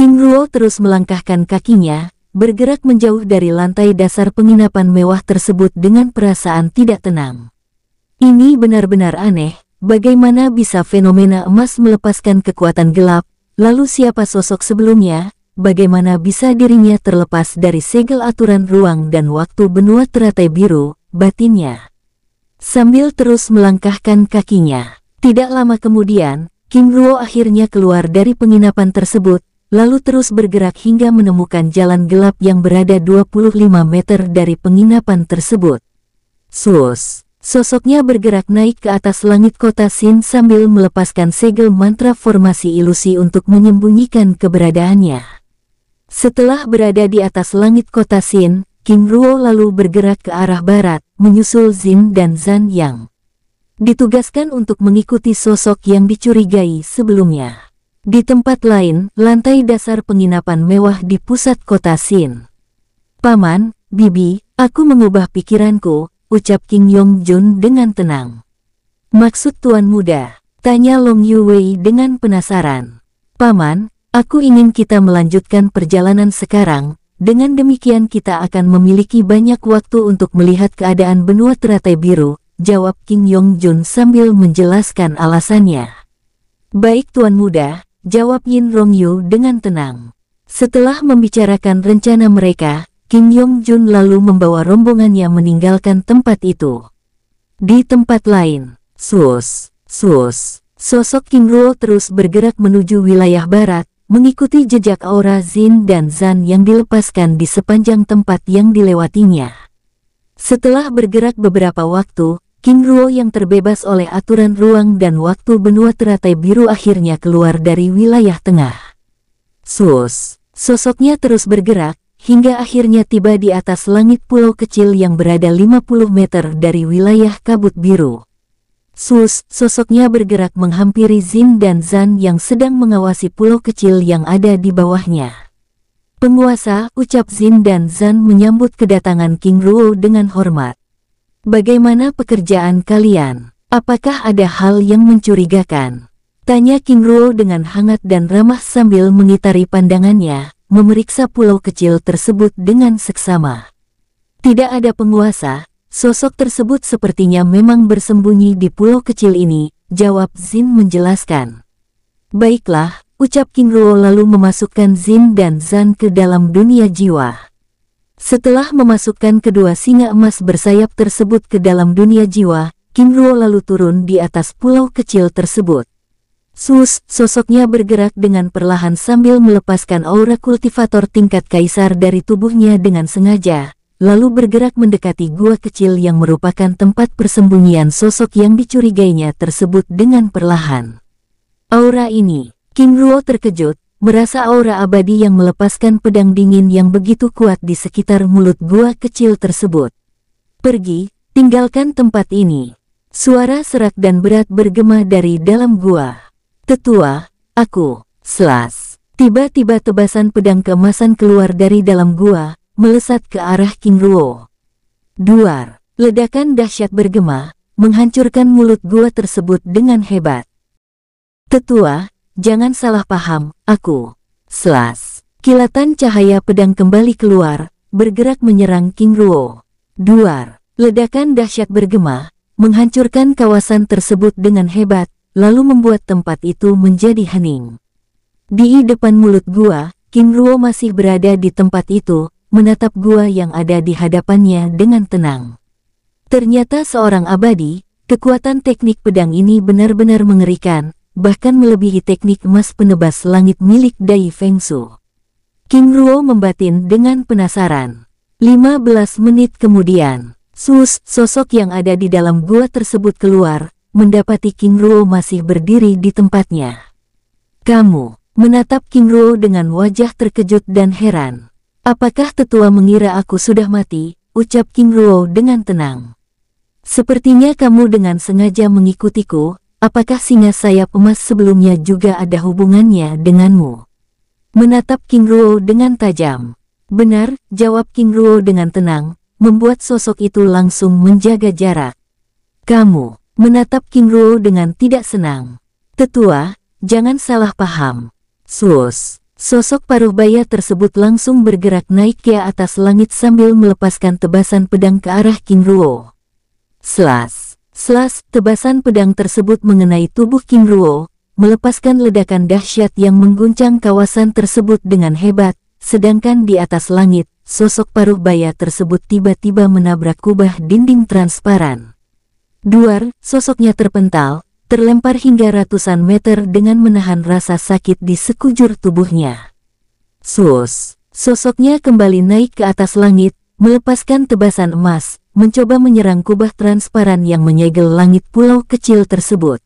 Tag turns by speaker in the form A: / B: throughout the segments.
A: King Ruo terus melangkahkan kakinya, bergerak menjauh dari lantai dasar penginapan mewah tersebut dengan perasaan tidak tenang. Ini benar-benar aneh, bagaimana bisa fenomena emas melepaskan kekuatan gelap, lalu siapa sosok sebelumnya, bagaimana bisa dirinya terlepas dari segel aturan ruang dan waktu benua teratai biru, batinnya. Sambil terus melangkahkan kakinya, tidak lama kemudian, Kim Ruo akhirnya keluar dari penginapan tersebut, lalu terus bergerak hingga menemukan jalan gelap yang berada 25 meter dari penginapan tersebut. Sus, sosoknya bergerak naik ke atas langit kota Sin sambil melepaskan segel mantra formasi ilusi untuk menyembunyikan keberadaannya. Setelah berada di atas langit kota Sin, King Ruo lalu bergerak ke arah barat, menyusul Zin dan Zan Yang. Ditugaskan untuk mengikuti sosok yang dicurigai sebelumnya. Di tempat lain, lantai dasar penginapan mewah di pusat kota Sin. Paman, Bibi, aku mengubah pikiranku, ucap King Yong Jun dengan tenang. Maksud Tuan Muda, tanya Long Yu Wei dengan penasaran. Paman, aku ingin kita melanjutkan perjalanan sekarang, dengan demikian kita akan memiliki banyak waktu untuk melihat keadaan benua teratai biru, jawab King Yong Jun sambil menjelaskan alasannya. Baik Tuan Muda, jawab Yin Rongyu dengan tenang. Setelah membicarakan rencana mereka, Kim Yong Jun lalu membawa rombongannya meninggalkan tempat itu. Di tempat lain, Sus, Sus, sosok Kim Ruo terus bergerak menuju wilayah barat, mengikuti jejak aura Zin dan Zan yang dilepaskan di sepanjang tempat yang dilewatinya. Setelah bergerak beberapa waktu, King Ruo yang terbebas oleh aturan ruang dan waktu benua teratai biru akhirnya keluar dari wilayah tengah. Sus, sosoknya terus bergerak, hingga akhirnya tiba di atas langit pulau kecil yang berada 50 meter dari wilayah kabut biru. Sus, sosoknya bergerak menghampiri Zin dan Zan yang sedang mengawasi pulau kecil yang ada di bawahnya. Penguasa, ucap Zin dan Zan menyambut kedatangan King Ruo dengan hormat. Bagaimana pekerjaan kalian? Apakah ada hal yang mencurigakan? Tanya King Ruo dengan hangat dan ramah sambil mengitari pandangannya, memeriksa pulau kecil tersebut dengan seksama. Tidak ada penguasa, sosok tersebut sepertinya memang bersembunyi di pulau kecil ini, jawab Zin menjelaskan. Baiklah, ucap King Ruo lalu memasukkan Zin dan Zan ke dalam dunia jiwa. Setelah memasukkan kedua singa emas bersayap tersebut ke dalam dunia jiwa, Kim Ruo lalu turun di atas pulau kecil tersebut. Sus, sosoknya bergerak dengan perlahan sambil melepaskan aura kultivator tingkat kaisar dari tubuhnya dengan sengaja, lalu bergerak mendekati gua kecil yang merupakan tempat persembunyian sosok yang dicurigainya tersebut dengan perlahan. Aura ini, Kim Ruo terkejut, Merasa aura abadi yang melepaskan pedang dingin yang begitu kuat di sekitar mulut gua kecil tersebut. Pergi, tinggalkan tempat ini. Suara serak dan berat bergema dari dalam gua. Tetua, aku, selas. Tiba-tiba tebasan pedang keemasan keluar dari dalam gua, melesat ke arah King Ruo. Duar, ledakan dahsyat bergema, menghancurkan mulut gua tersebut dengan hebat. Tetua, Jangan salah paham, aku.
B: Selas.
A: Kilatan cahaya pedang kembali keluar, bergerak menyerang King Ruo. Duar. Ledakan dahsyat bergema, menghancurkan kawasan tersebut dengan hebat, lalu membuat tempat itu menjadi hening. Di depan mulut gua, King Ruo masih berada di tempat itu, menatap gua yang ada di hadapannya dengan tenang. Ternyata seorang abadi, kekuatan teknik pedang ini benar-benar mengerikan, bahkan melebihi teknik emas penebas langit milik Dai Feng Su. King Ruo membatin dengan penasaran. 15 menit kemudian, Sus, sosok yang ada di dalam gua tersebut keluar, mendapati King Ruo masih berdiri di tempatnya. Kamu, menatap King Ruo dengan wajah terkejut dan heran. Apakah tetua mengira aku sudah mati? Ucap King Ruo dengan tenang. Sepertinya kamu dengan sengaja mengikutiku, Apakah singa sayap emas sebelumnya juga ada hubungannya denganmu? Menatap King Ruo dengan tajam. Benar, jawab King Ruo dengan tenang, membuat sosok itu langsung menjaga jarak. Kamu, menatap King Ruo dengan tidak senang. Tetua, jangan salah paham. Sus, sosok paruh baya tersebut langsung bergerak naik ke atas langit sambil melepaskan tebasan pedang ke arah King Ruo. Selas. Selas, tebasan pedang tersebut mengenai tubuh Kim Ruo, melepaskan ledakan dahsyat yang mengguncang kawasan tersebut dengan hebat, sedangkan di atas langit, sosok paruh baya tersebut tiba-tiba menabrak kubah dinding transparan. Duar, sosoknya terpental, terlempar hingga ratusan meter dengan menahan rasa sakit di sekujur tubuhnya. Sus, sosoknya kembali naik ke atas langit, melepaskan tebasan emas, mencoba menyerang kubah transparan yang menyegel langit pulau kecil tersebut.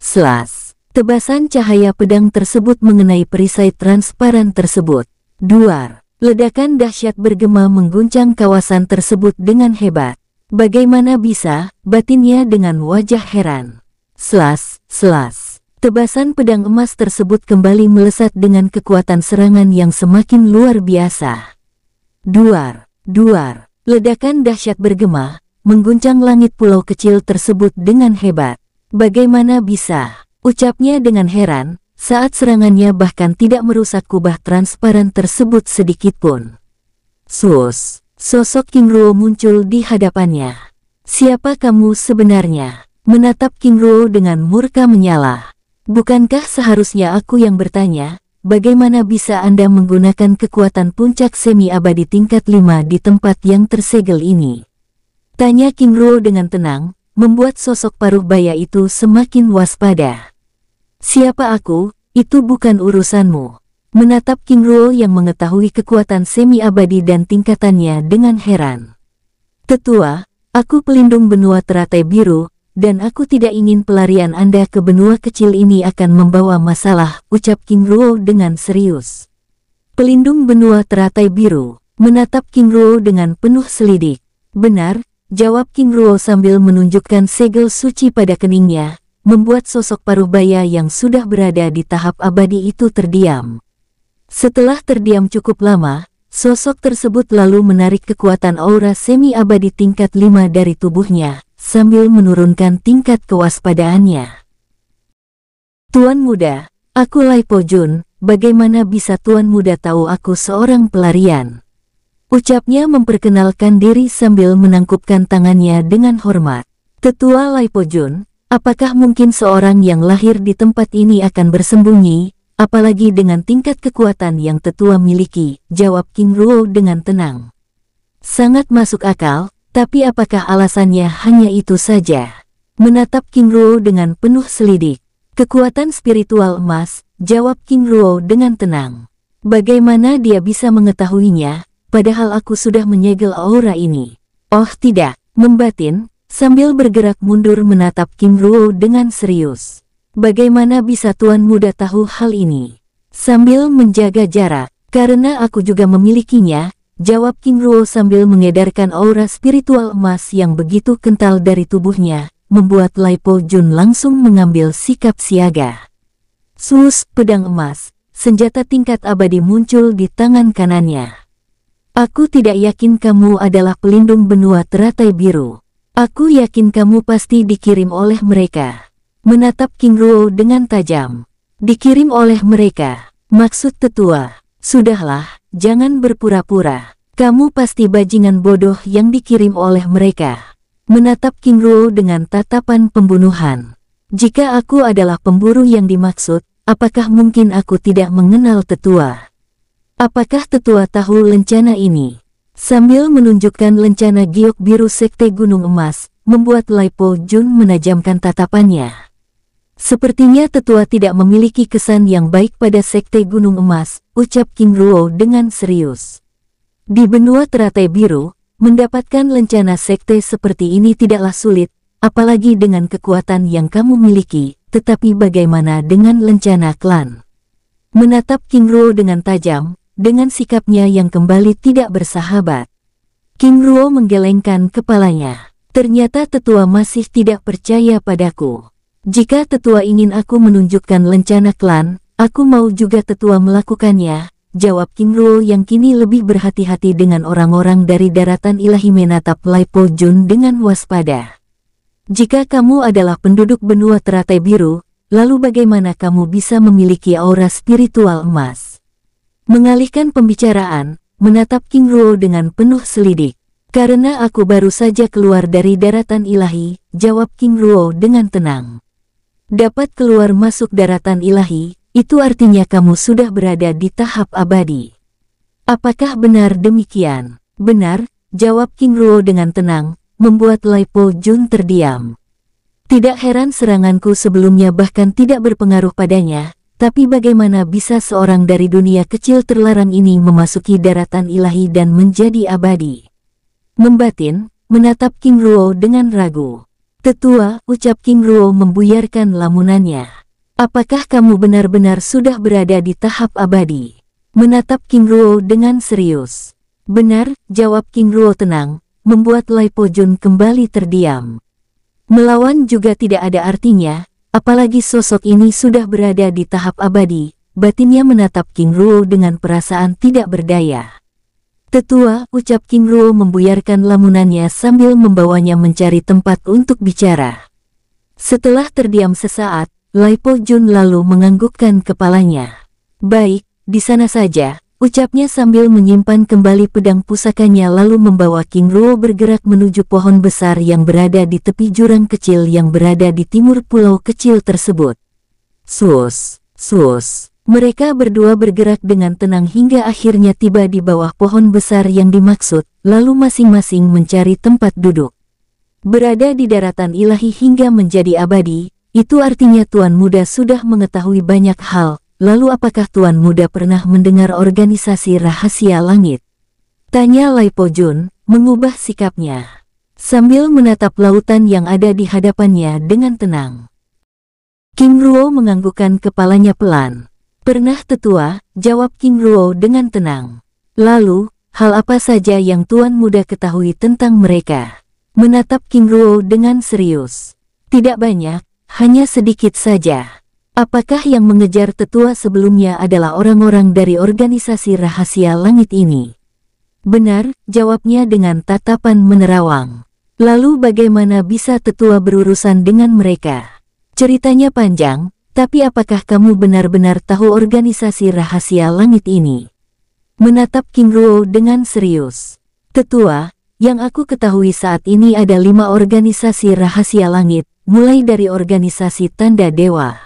A: Selas, tebasan cahaya pedang tersebut mengenai perisai transparan tersebut. Duar, ledakan dahsyat bergema mengguncang kawasan tersebut dengan hebat. Bagaimana bisa, batinnya dengan wajah heran. Selas, selas. Tebasan pedang emas tersebut kembali melesat dengan kekuatan serangan yang semakin luar biasa. Duar, duar. Ledakan dahsyat bergema, mengguncang langit pulau kecil tersebut dengan hebat. Bagaimana bisa? Ucapnya dengan heran, saat serangannya bahkan tidak merusak kubah transparan tersebut sedikitpun. Sus, sosok King Ruo muncul di hadapannya. Siapa kamu sebenarnya? Menatap King Ruo dengan murka menyala. Bukankah seharusnya aku yang bertanya, bagaimana bisa Anda menggunakan kekuatan puncak semi abadi tingkat 5 di tempat yang tersegel ini? Tanya King Ruo dengan tenang, membuat sosok paruh baya itu semakin waspada. Siapa aku, itu bukan urusanmu. Menatap King Ruo yang mengetahui kekuatan semi abadi dan tingkatannya dengan heran. Tetua, aku pelindung benua teratai biru, dan aku tidak ingin pelarian Anda ke benua kecil ini akan membawa masalah, ucap King Ruo dengan serius. Pelindung benua teratai biru, menatap King Ruo dengan penuh selidik. Benar, jawab King Ruo sambil menunjukkan segel suci pada keningnya, membuat sosok paruh baya yang sudah berada di tahap abadi itu terdiam. Setelah terdiam cukup lama, Sosok tersebut lalu menarik kekuatan aura semi-abadi tingkat 5 dari tubuhnya, sambil menurunkan tingkat kewaspadaannya. Tuan Muda, aku Lai Po Jun. bagaimana bisa Tuan Muda tahu aku seorang pelarian? Ucapnya memperkenalkan diri sambil menangkupkan tangannya dengan hormat. Tetua Lai Po Jun, apakah mungkin seorang yang lahir di tempat ini akan bersembunyi, apalagi dengan tingkat kekuatan yang tetua miliki, jawab King Ruo dengan tenang. Sangat masuk akal, tapi apakah alasannya hanya itu saja? Menatap King Ruo dengan penuh selidik. Kekuatan spiritual emas, jawab King Ruo dengan tenang. Bagaimana dia bisa mengetahuinya, padahal aku sudah menyegel aura ini. Oh tidak, membatin, sambil bergerak mundur menatap King Ruo dengan serius. Bagaimana bisa Tuan Muda tahu hal ini? Sambil menjaga jarak, karena aku juga memilikinya, jawab King Ruo sambil mengedarkan aura spiritual emas yang begitu kental dari tubuhnya, membuat Lai Po Jun langsung mengambil sikap siaga. Sus, pedang emas, senjata tingkat abadi muncul di tangan kanannya. Aku tidak yakin kamu adalah pelindung benua teratai biru. Aku yakin kamu pasti dikirim oleh mereka. Menatap King Ruo dengan tajam. Dikirim oleh mereka. Maksud tetua, Sudahlah, jangan berpura-pura. Kamu pasti bajingan bodoh yang dikirim oleh mereka. Menatap King Ruo dengan tatapan pembunuhan. Jika aku adalah pemburu yang dimaksud, apakah mungkin aku tidak mengenal tetua? Apakah tetua tahu lencana ini? Sambil menunjukkan lencana giok biru Sekte Gunung Emas, membuat Laipo Jun menajamkan tatapannya. Sepertinya tetua tidak memiliki kesan yang baik pada Sekte Gunung Emas, ucap King Ruo dengan serius. Di benua teratai biru, mendapatkan lencana Sekte seperti ini tidaklah sulit, apalagi dengan kekuatan yang kamu miliki, tetapi bagaimana dengan lencana klan? Menatap King Ruo dengan tajam, dengan sikapnya yang kembali tidak bersahabat. King Ruo menggelengkan kepalanya. Ternyata tetua masih tidak percaya padaku. Jika tetua ingin aku menunjukkan lencana klan, aku mau juga tetua melakukannya, jawab King Ruo yang kini lebih berhati-hati dengan orang-orang dari daratan ilahi menatap Lai Po Jun dengan waspada. Jika kamu adalah penduduk benua teratai biru, lalu bagaimana kamu bisa memiliki aura spiritual emas? Mengalihkan pembicaraan, menatap King Ruo dengan penuh selidik. Karena aku baru saja keluar dari daratan ilahi, jawab King Ruo dengan tenang dapat keluar masuk daratan ilahi, itu artinya kamu sudah berada di tahap abadi. Apakah benar demikian? Benar, jawab King Ruo dengan tenang, membuat Lai Po Jun terdiam. Tidak heran seranganku sebelumnya bahkan tidak berpengaruh padanya, tapi bagaimana bisa seorang dari dunia kecil terlarang ini memasuki daratan ilahi dan menjadi abadi? Membatin, menatap King Ruo dengan ragu. Tetua, ucap King Ruo membuyarkan lamunannya. Apakah kamu benar-benar sudah berada di tahap abadi? Menatap King Ruo dengan serius. Benar, jawab King Ruo tenang, membuat Lai Po Jun kembali terdiam. Melawan juga tidak ada artinya, apalagi sosok ini sudah berada di tahap abadi, batinnya menatap King Ruo dengan perasaan tidak berdaya. Tetua, ucap King Ruo membuyarkan lamunannya sambil membawanya mencari tempat untuk bicara. Setelah terdiam sesaat, Lai Po Jun lalu menganggukkan kepalanya. Baik, di sana saja, ucapnya sambil menyimpan kembali pedang pusakanya lalu membawa King Ruo bergerak menuju pohon besar yang berada di tepi jurang kecil yang berada di timur pulau kecil tersebut. Sus, sus, mereka berdua bergerak dengan tenang hingga akhirnya tiba di bawah pohon besar yang dimaksud, lalu masing-masing mencari tempat duduk. Berada di daratan ilahi hingga menjadi abadi, itu artinya Tuan Muda sudah mengetahui banyak hal, lalu apakah Tuan Muda pernah mendengar organisasi rahasia langit? Tanya Lai Po Jun, mengubah sikapnya, sambil menatap lautan yang ada di hadapannya dengan tenang. Kim Ruo menganggukkan kepalanya pelan. Pernah tetua, jawab King Ruo dengan tenang. Lalu, hal apa saja yang Tuan Muda ketahui tentang mereka? Menatap King Ruo dengan serius. Tidak banyak, hanya sedikit saja. Apakah yang mengejar tetua sebelumnya adalah orang-orang dari organisasi rahasia langit ini? Benar, jawabnya dengan tatapan menerawang. Lalu bagaimana bisa tetua berurusan dengan mereka? Ceritanya panjang, tapi apakah kamu benar-benar tahu organisasi rahasia langit ini? Menatap King Ruo dengan serius. Tetua, yang aku ketahui saat ini ada lima organisasi rahasia langit, mulai dari organisasi tanda dewa.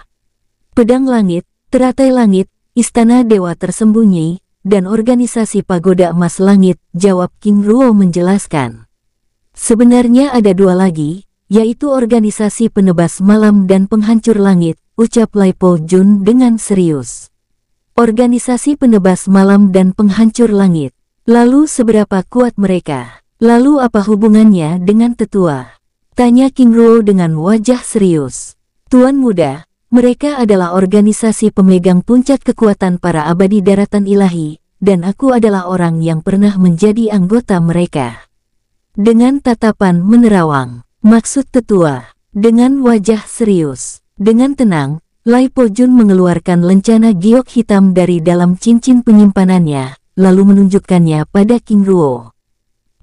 A: Pedang langit, teratai langit, istana dewa tersembunyi, dan organisasi pagoda emas langit, jawab King Ruo menjelaskan. Sebenarnya ada dua lagi, yaitu organisasi penebas malam dan penghancur langit, ucap Lai Jun dengan serius. Organisasi penebas malam dan penghancur langit. Lalu seberapa kuat mereka? Lalu apa hubungannya dengan tetua? Tanya King Ruo dengan wajah serius. Tuan muda, mereka adalah organisasi pemegang puncak kekuatan para abadi daratan ilahi, dan aku adalah orang yang pernah menjadi anggota mereka. Dengan tatapan menerawang, maksud tetua, dengan wajah serius. Dengan tenang, Lai Po Jun mengeluarkan lencana giok hitam dari dalam cincin penyimpanannya, lalu menunjukkannya pada King Ruo.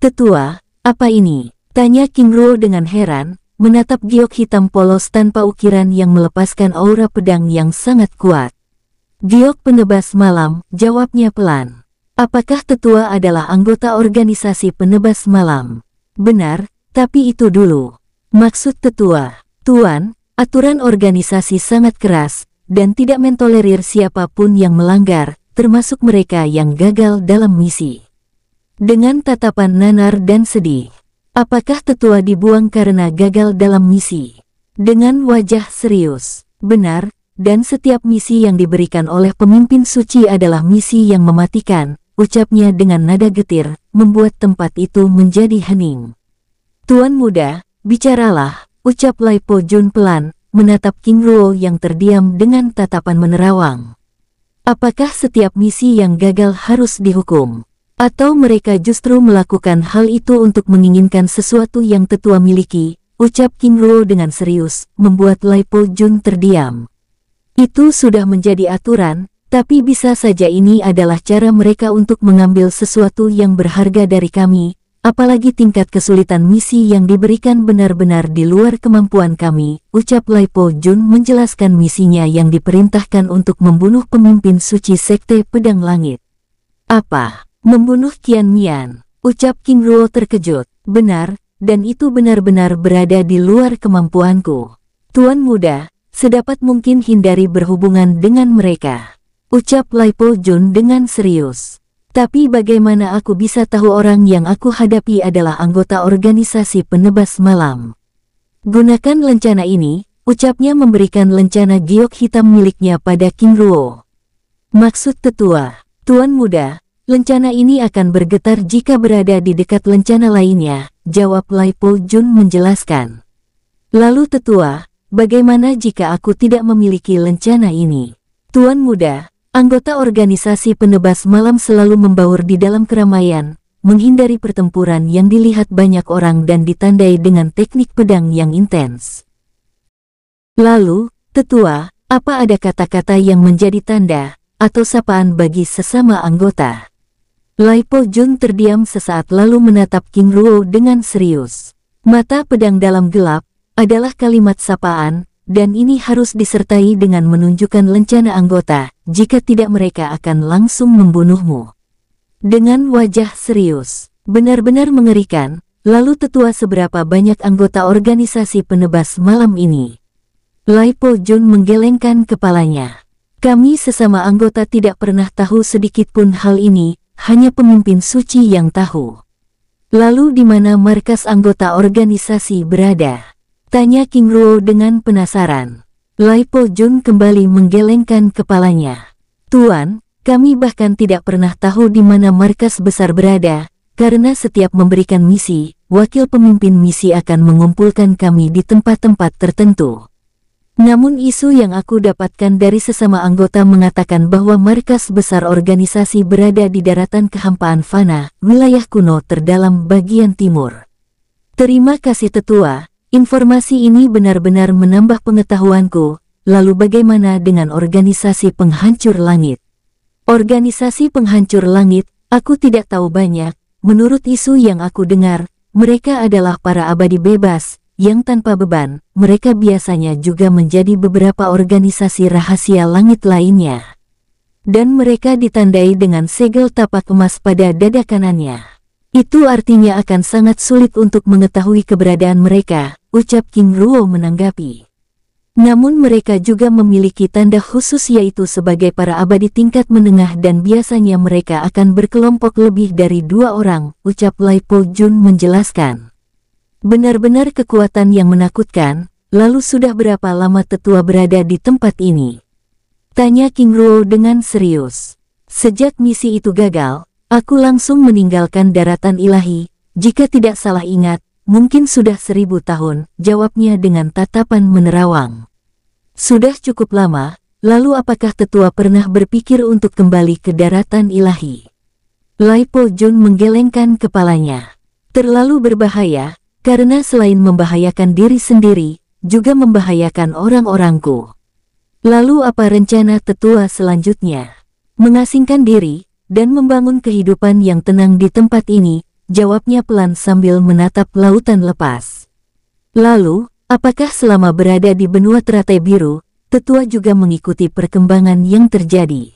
A: Tetua, apa ini? Tanya King Ruo dengan heran, menatap giok hitam polos tanpa ukiran yang melepaskan aura pedang yang sangat kuat. Giok penebas malam, jawabnya pelan. Apakah tetua adalah anggota organisasi penebas malam? Benar, tapi itu dulu. Maksud tetua, Tuan, Aturan organisasi sangat keras dan tidak mentolerir siapapun yang melanggar, termasuk mereka yang gagal dalam misi. Dengan tatapan nanar dan sedih, apakah tetua dibuang karena gagal dalam misi? Dengan wajah serius, benar, dan setiap misi yang diberikan oleh pemimpin suci adalah misi yang mematikan, ucapnya dengan nada getir, membuat tempat itu menjadi hening. Tuan muda, bicaralah, ucap Lai Po Jun pelan, menatap King Ruo yang terdiam dengan tatapan menerawang. Apakah setiap misi yang gagal harus dihukum? Atau mereka justru melakukan hal itu untuk menginginkan sesuatu yang tetua miliki, ucap King Ruo dengan serius, membuat Lai Po Jun terdiam. Itu sudah menjadi aturan, tapi bisa saja ini adalah cara mereka untuk mengambil sesuatu yang berharga dari kami, Apalagi tingkat kesulitan misi yang diberikan benar-benar di luar kemampuan kami, ucap Lai Po Jun menjelaskan misinya yang diperintahkan untuk membunuh pemimpin suci sekte pedang langit. Apa? Membunuh Qian Mian? Ucap King Ruo terkejut. Benar, dan itu benar-benar berada di luar kemampuanku. Tuan muda, sedapat mungkin hindari berhubungan dengan mereka. Ucap Lai Po Jun dengan serius. Tapi bagaimana aku bisa tahu orang yang aku hadapi adalah anggota organisasi penebas malam? Gunakan lencana ini, ucapnya memberikan lencana giok hitam miliknya pada King Ruo. Maksud tetua, Tuan Muda, lencana ini akan bergetar jika berada di dekat lencana lainnya, jawab Lai Pol Jun menjelaskan. Lalu tetua, bagaimana jika aku tidak memiliki lencana ini? Tuan Muda, Anggota organisasi penebas malam selalu membaur di dalam keramaian, menghindari pertempuran yang dilihat banyak orang dan ditandai dengan teknik pedang yang intens. Lalu, tetua, apa ada kata-kata yang menjadi tanda atau sapaan bagi sesama anggota? Laipo Jun terdiam sesaat lalu menatap King Ruo dengan serius. Mata pedang dalam gelap adalah kalimat sapaan dan ini harus disertai dengan menunjukkan lencana anggota, jika tidak mereka akan langsung membunuhmu. Dengan wajah serius, benar-benar mengerikan, lalu tetua seberapa banyak anggota organisasi penebas malam ini. Laipo Jun menggelengkan kepalanya. Kami sesama anggota tidak pernah tahu sedikitpun hal ini, hanya pemimpin suci yang tahu. Lalu di mana markas anggota organisasi berada? Tanya King Ruo dengan penasaran. Po Jun kembali menggelengkan kepalanya. Tuan, kami bahkan tidak pernah tahu di mana markas besar berada, karena setiap memberikan misi, wakil pemimpin misi akan mengumpulkan kami di tempat-tempat tertentu. Namun isu yang aku dapatkan dari sesama anggota mengatakan bahwa markas besar organisasi berada di daratan kehampaan Fana, wilayah kuno terdalam bagian timur. Terima kasih tetua, Informasi ini benar-benar menambah pengetahuanku, lalu bagaimana dengan organisasi penghancur langit? Organisasi penghancur langit, aku tidak tahu banyak, menurut isu yang aku dengar, mereka adalah para abadi bebas, yang tanpa beban, mereka biasanya juga menjadi beberapa organisasi rahasia langit lainnya. Dan mereka ditandai dengan segel tapak emas pada dada kanannya. Itu artinya akan sangat sulit untuk mengetahui keberadaan mereka, ucap King Ruo menanggapi. Namun mereka juga memiliki tanda khusus yaitu sebagai para abadi tingkat menengah dan biasanya mereka akan berkelompok lebih dari dua orang, ucap Lai Po Jun menjelaskan. Benar-benar kekuatan yang menakutkan, lalu sudah berapa lama tetua berada di tempat ini? Tanya King Ruo dengan serius. Sejak misi itu gagal, Aku langsung meninggalkan daratan ilahi, jika tidak salah ingat, mungkin sudah seribu tahun, jawabnya dengan tatapan menerawang. Sudah cukup lama, lalu apakah tetua pernah berpikir untuk kembali ke daratan ilahi? Laipo Jun menggelengkan kepalanya. Terlalu berbahaya, karena selain membahayakan diri sendiri, juga membahayakan orang-orangku. Lalu apa rencana tetua selanjutnya? Mengasingkan diri, dan membangun kehidupan yang tenang di tempat ini, jawabnya pelan sambil menatap lautan lepas. Lalu, apakah selama berada di benua teratai biru, tetua juga mengikuti perkembangan yang terjadi?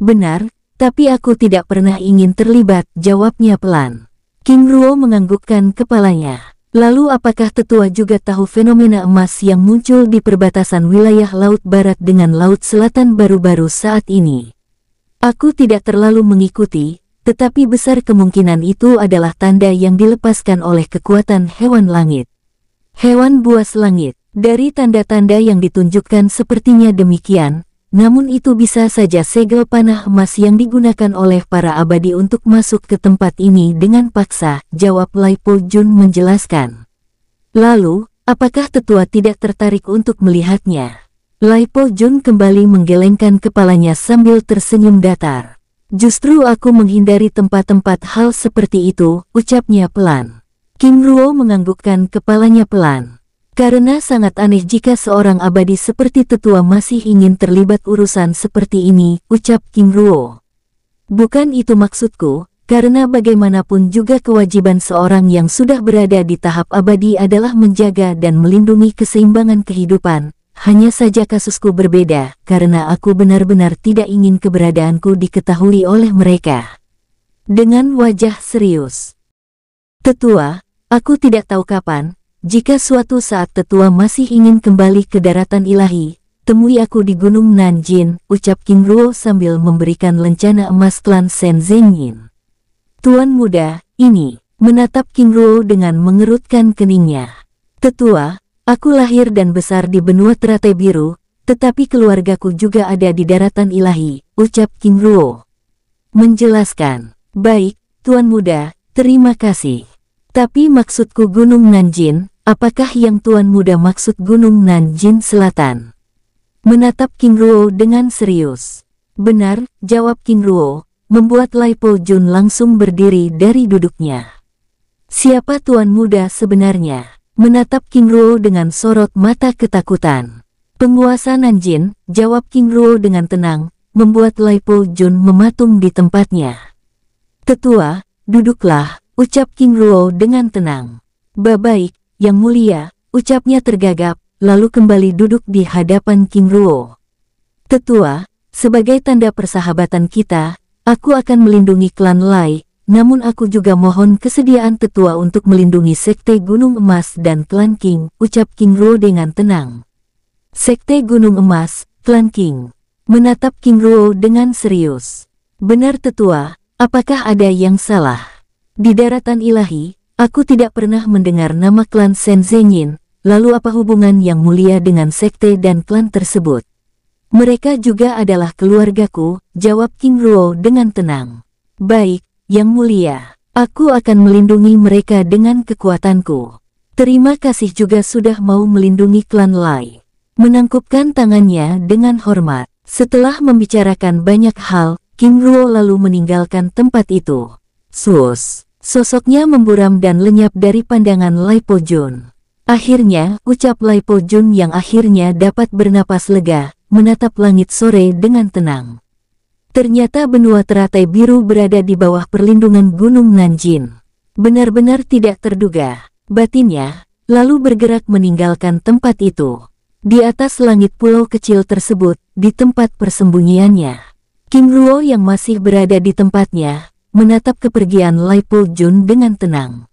A: Benar, tapi aku tidak pernah ingin terlibat, jawabnya pelan. King Ruo menganggukkan kepalanya. Lalu apakah tetua juga tahu fenomena emas yang muncul di perbatasan wilayah Laut Barat dengan Laut Selatan baru-baru saat ini? Aku tidak terlalu mengikuti, tetapi besar kemungkinan itu adalah tanda yang dilepaskan oleh kekuatan hewan langit. Hewan buas langit, dari tanda-tanda yang ditunjukkan sepertinya demikian, namun itu bisa saja segel panah emas yang digunakan oleh para abadi untuk masuk ke tempat ini dengan paksa, jawab Laipo Jun menjelaskan. Lalu, apakah tetua tidak tertarik untuk melihatnya? Lai Po Jun kembali menggelengkan kepalanya sambil tersenyum datar. Justru aku menghindari tempat-tempat hal seperti itu, ucapnya pelan. Kim Ruo menganggukkan kepalanya pelan. Karena sangat aneh jika seorang abadi seperti tetua masih ingin terlibat urusan seperti ini, ucap Kim Ruo. Bukan itu maksudku, karena bagaimanapun juga kewajiban seorang yang sudah berada di tahap abadi adalah menjaga dan melindungi keseimbangan kehidupan, hanya saja kasusku berbeda, karena aku benar-benar tidak ingin keberadaanku diketahui oleh mereka. Dengan wajah serius. Tetua, aku tidak tahu kapan, jika suatu saat tetua masih ingin kembali ke daratan ilahi, temui aku di Gunung Nanjin, ucap King Ruo sambil memberikan lencana emas klan Sen Zengin. Tuan muda, ini, menatap King Ruo dengan mengerutkan keningnya. Tetua, Aku lahir dan besar di benua teratai biru, tetapi keluargaku juga ada di daratan ilahi, ucap King Ruo. Menjelaskan, baik, Tuan Muda, terima kasih. Tapi maksudku Gunung Nanjin, apakah yang Tuan Muda maksud Gunung Nanjin Selatan? Menatap King Ruo dengan serius. Benar, jawab King Ruo, membuat Lai Po Jun langsung berdiri dari duduknya. Siapa Tuan Muda sebenarnya? menatap King Ruo dengan sorot mata ketakutan. Penguasa Nanjin, jawab King Ruo dengan tenang, membuat Laipo Jun mematung di tempatnya. Tetua, duduklah, ucap King Ruo dengan tenang. Babaik, yang mulia, ucapnya tergagap, lalu kembali duduk di hadapan King Ruo. Tetua, sebagai tanda persahabatan kita, aku akan melindungi klan Lai, namun aku juga mohon kesediaan tetua untuk melindungi Sekte Gunung Emas dan Klan King, ucap King Ruo dengan tenang. Sekte Gunung Emas, Klan King, menatap King Ruo dengan serius. Benar tetua, apakah ada yang salah? Di daratan ilahi, aku tidak pernah mendengar nama klan Zengin, lalu apa hubungan yang mulia dengan sekte dan klan tersebut? Mereka juga adalah keluargaku, jawab King Ruo dengan tenang. Baik, yang mulia, aku akan melindungi mereka dengan kekuatanku. Terima kasih juga sudah mau melindungi klan Lai. Menangkupkan tangannya dengan hormat. Setelah membicarakan banyak hal, Kim Ruo lalu meninggalkan tempat itu. Sus, sosoknya memburam dan lenyap dari pandangan Lai Po Jun. Akhirnya, ucap Lai Po Jun yang akhirnya dapat bernapas lega, menatap langit sore dengan tenang. Ternyata benua teratai biru berada di bawah perlindungan Gunung Nanjin. Benar-benar tidak terduga, batinnya, lalu bergerak meninggalkan tempat itu. Di atas langit pulau kecil tersebut, di tempat persembunyiannya, Kim Ruo yang masih berada di tempatnya, menatap kepergian Lai Pul Jun dengan tenang.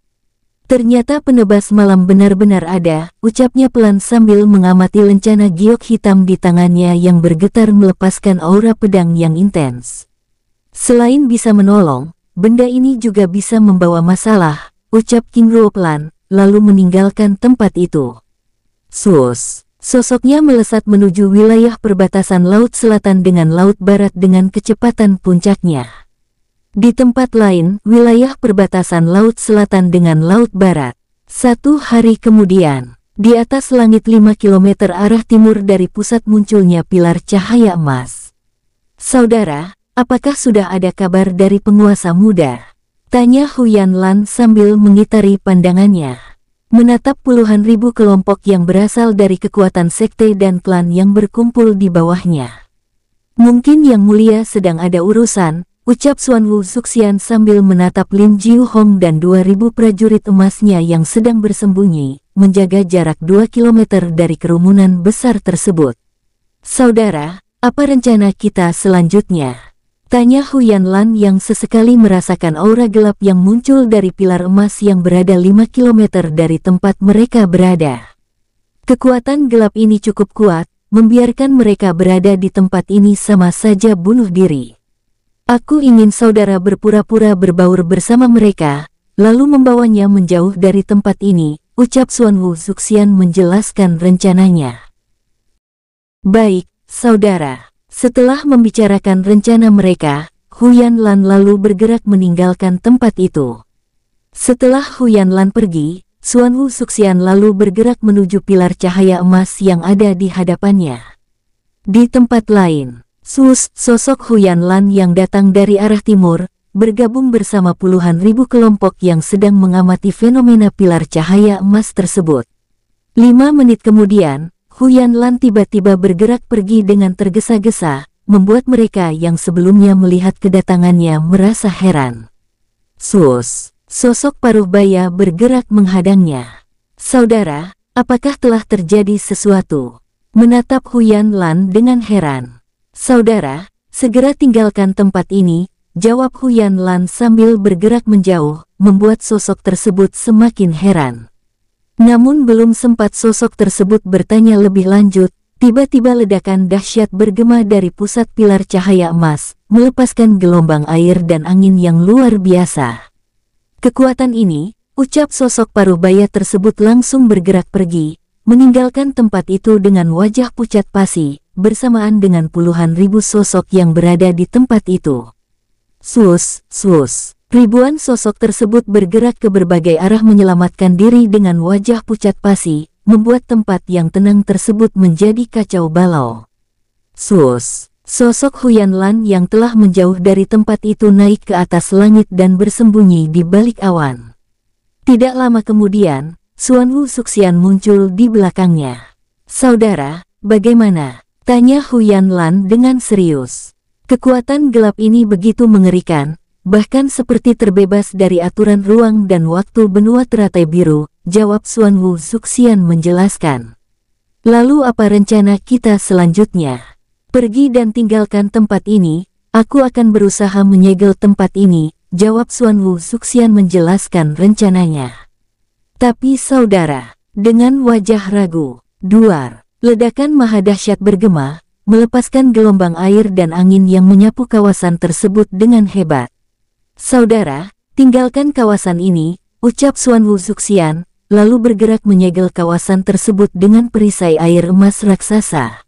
A: Ternyata penebas malam benar-benar ada, ucapnya pelan sambil mengamati lencana giok hitam di tangannya yang bergetar melepaskan aura pedang yang intens. Selain bisa menolong, benda ini juga bisa membawa masalah, ucap King Ruo pelan, lalu meninggalkan tempat itu. Sus, sosoknya melesat menuju wilayah perbatasan Laut Selatan dengan Laut Barat dengan kecepatan puncaknya. Di tempat lain, wilayah perbatasan Laut Selatan dengan Laut Barat. Satu hari kemudian, di atas langit 5 km arah timur dari pusat munculnya pilar cahaya emas. Saudara, apakah sudah ada kabar dari penguasa muda? Tanya Huyan Lan sambil mengitari pandangannya menatap puluhan ribu kelompok yang berasal dari kekuatan sekte dan klan yang berkumpul di bawahnya. Mungkin Yang Mulia sedang ada urusan, ucap Suan Wu Suxian sambil menatap Lin Jiu Hong dan 2000 prajurit emasnya yang sedang bersembunyi, menjaga jarak 2 km dari kerumunan besar tersebut. Saudara, apa rencana kita selanjutnya? Tanya Huyan Lan yang sesekali merasakan aura gelap yang muncul dari pilar emas yang berada 5 km dari tempat mereka berada. Kekuatan gelap ini cukup kuat, membiarkan mereka berada di tempat ini sama saja bunuh diri. Aku ingin saudara berpura-pura berbaur bersama mereka, lalu membawanya menjauh dari tempat ini, ucap Suan Wu Zuxian menjelaskan rencananya. Baik, saudara. Setelah membicarakan rencana mereka, Huyan Lan lalu bergerak meninggalkan tempat itu. Setelah Huyan Lan pergi, Suan Wu Suxian lalu bergerak menuju pilar cahaya emas yang ada di hadapannya. Di tempat lain, Sus, sosok Lan yang datang dari arah timur, bergabung bersama puluhan ribu kelompok yang sedang mengamati fenomena pilar cahaya emas tersebut. Lima menit kemudian, Huyan Lan tiba-tiba bergerak pergi dengan tergesa-gesa, membuat mereka yang sebelumnya melihat kedatangannya merasa heran. Sus, sosok paruh baya bergerak menghadangnya. Saudara, apakah telah terjadi sesuatu? Menatap Huyan Lan dengan heran. Saudara, segera tinggalkan tempat ini, jawab Huyan Lan sambil bergerak menjauh, membuat sosok tersebut semakin heran. Namun belum sempat sosok tersebut bertanya lebih lanjut, tiba-tiba ledakan dahsyat bergema dari pusat pilar cahaya emas, melepaskan gelombang air dan angin yang luar biasa. Kekuatan ini, ucap sosok paruh baya tersebut langsung bergerak pergi, meninggalkan tempat itu dengan wajah pucat pasi, bersamaan dengan puluhan ribu sosok yang berada di tempat itu. Sus, sus, ribuan sosok tersebut bergerak ke berbagai arah menyelamatkan diri dengan wajah pucat pasi, membuat tempat yang tenang tersebut menjadi kacau balau. Sus, sosok Lan yang telah menjauh dari tempat itu naik ke atas langit dan bersembunyi di balik awan. Tidak lama kemudian, Suan Wu Suxian muncul di belakangnya. Saudara, bagaimana? Tanya Huyan Lan dengan serius. Kekuatan gelap ini begitu mengerikan, bahkan seperti terbebas dari aturan ruang dan waktu benua teratai biru, jawab Suan Wu Suxian menjelaskan. Lalu apa rencana kita selanjutnya? Pergi dan tinggalkan tempat ini, aku akan berusaha menyegel tempat ini, jawab Suan Wu Suxian menjelaskan rencananya. Tapi saudara, dengan wajah ragu, Duar, Ledakan mahadasyat bergema, melepaskan gelombang air dan angin yang menyapu kawasan tersebut dengan hebat. Saudara, tinggalkan kawasan ini, ucap Suan Wu Zuxian, lalu bergerak menyegel kawasan tersebut dengan perisai air emas raksasa.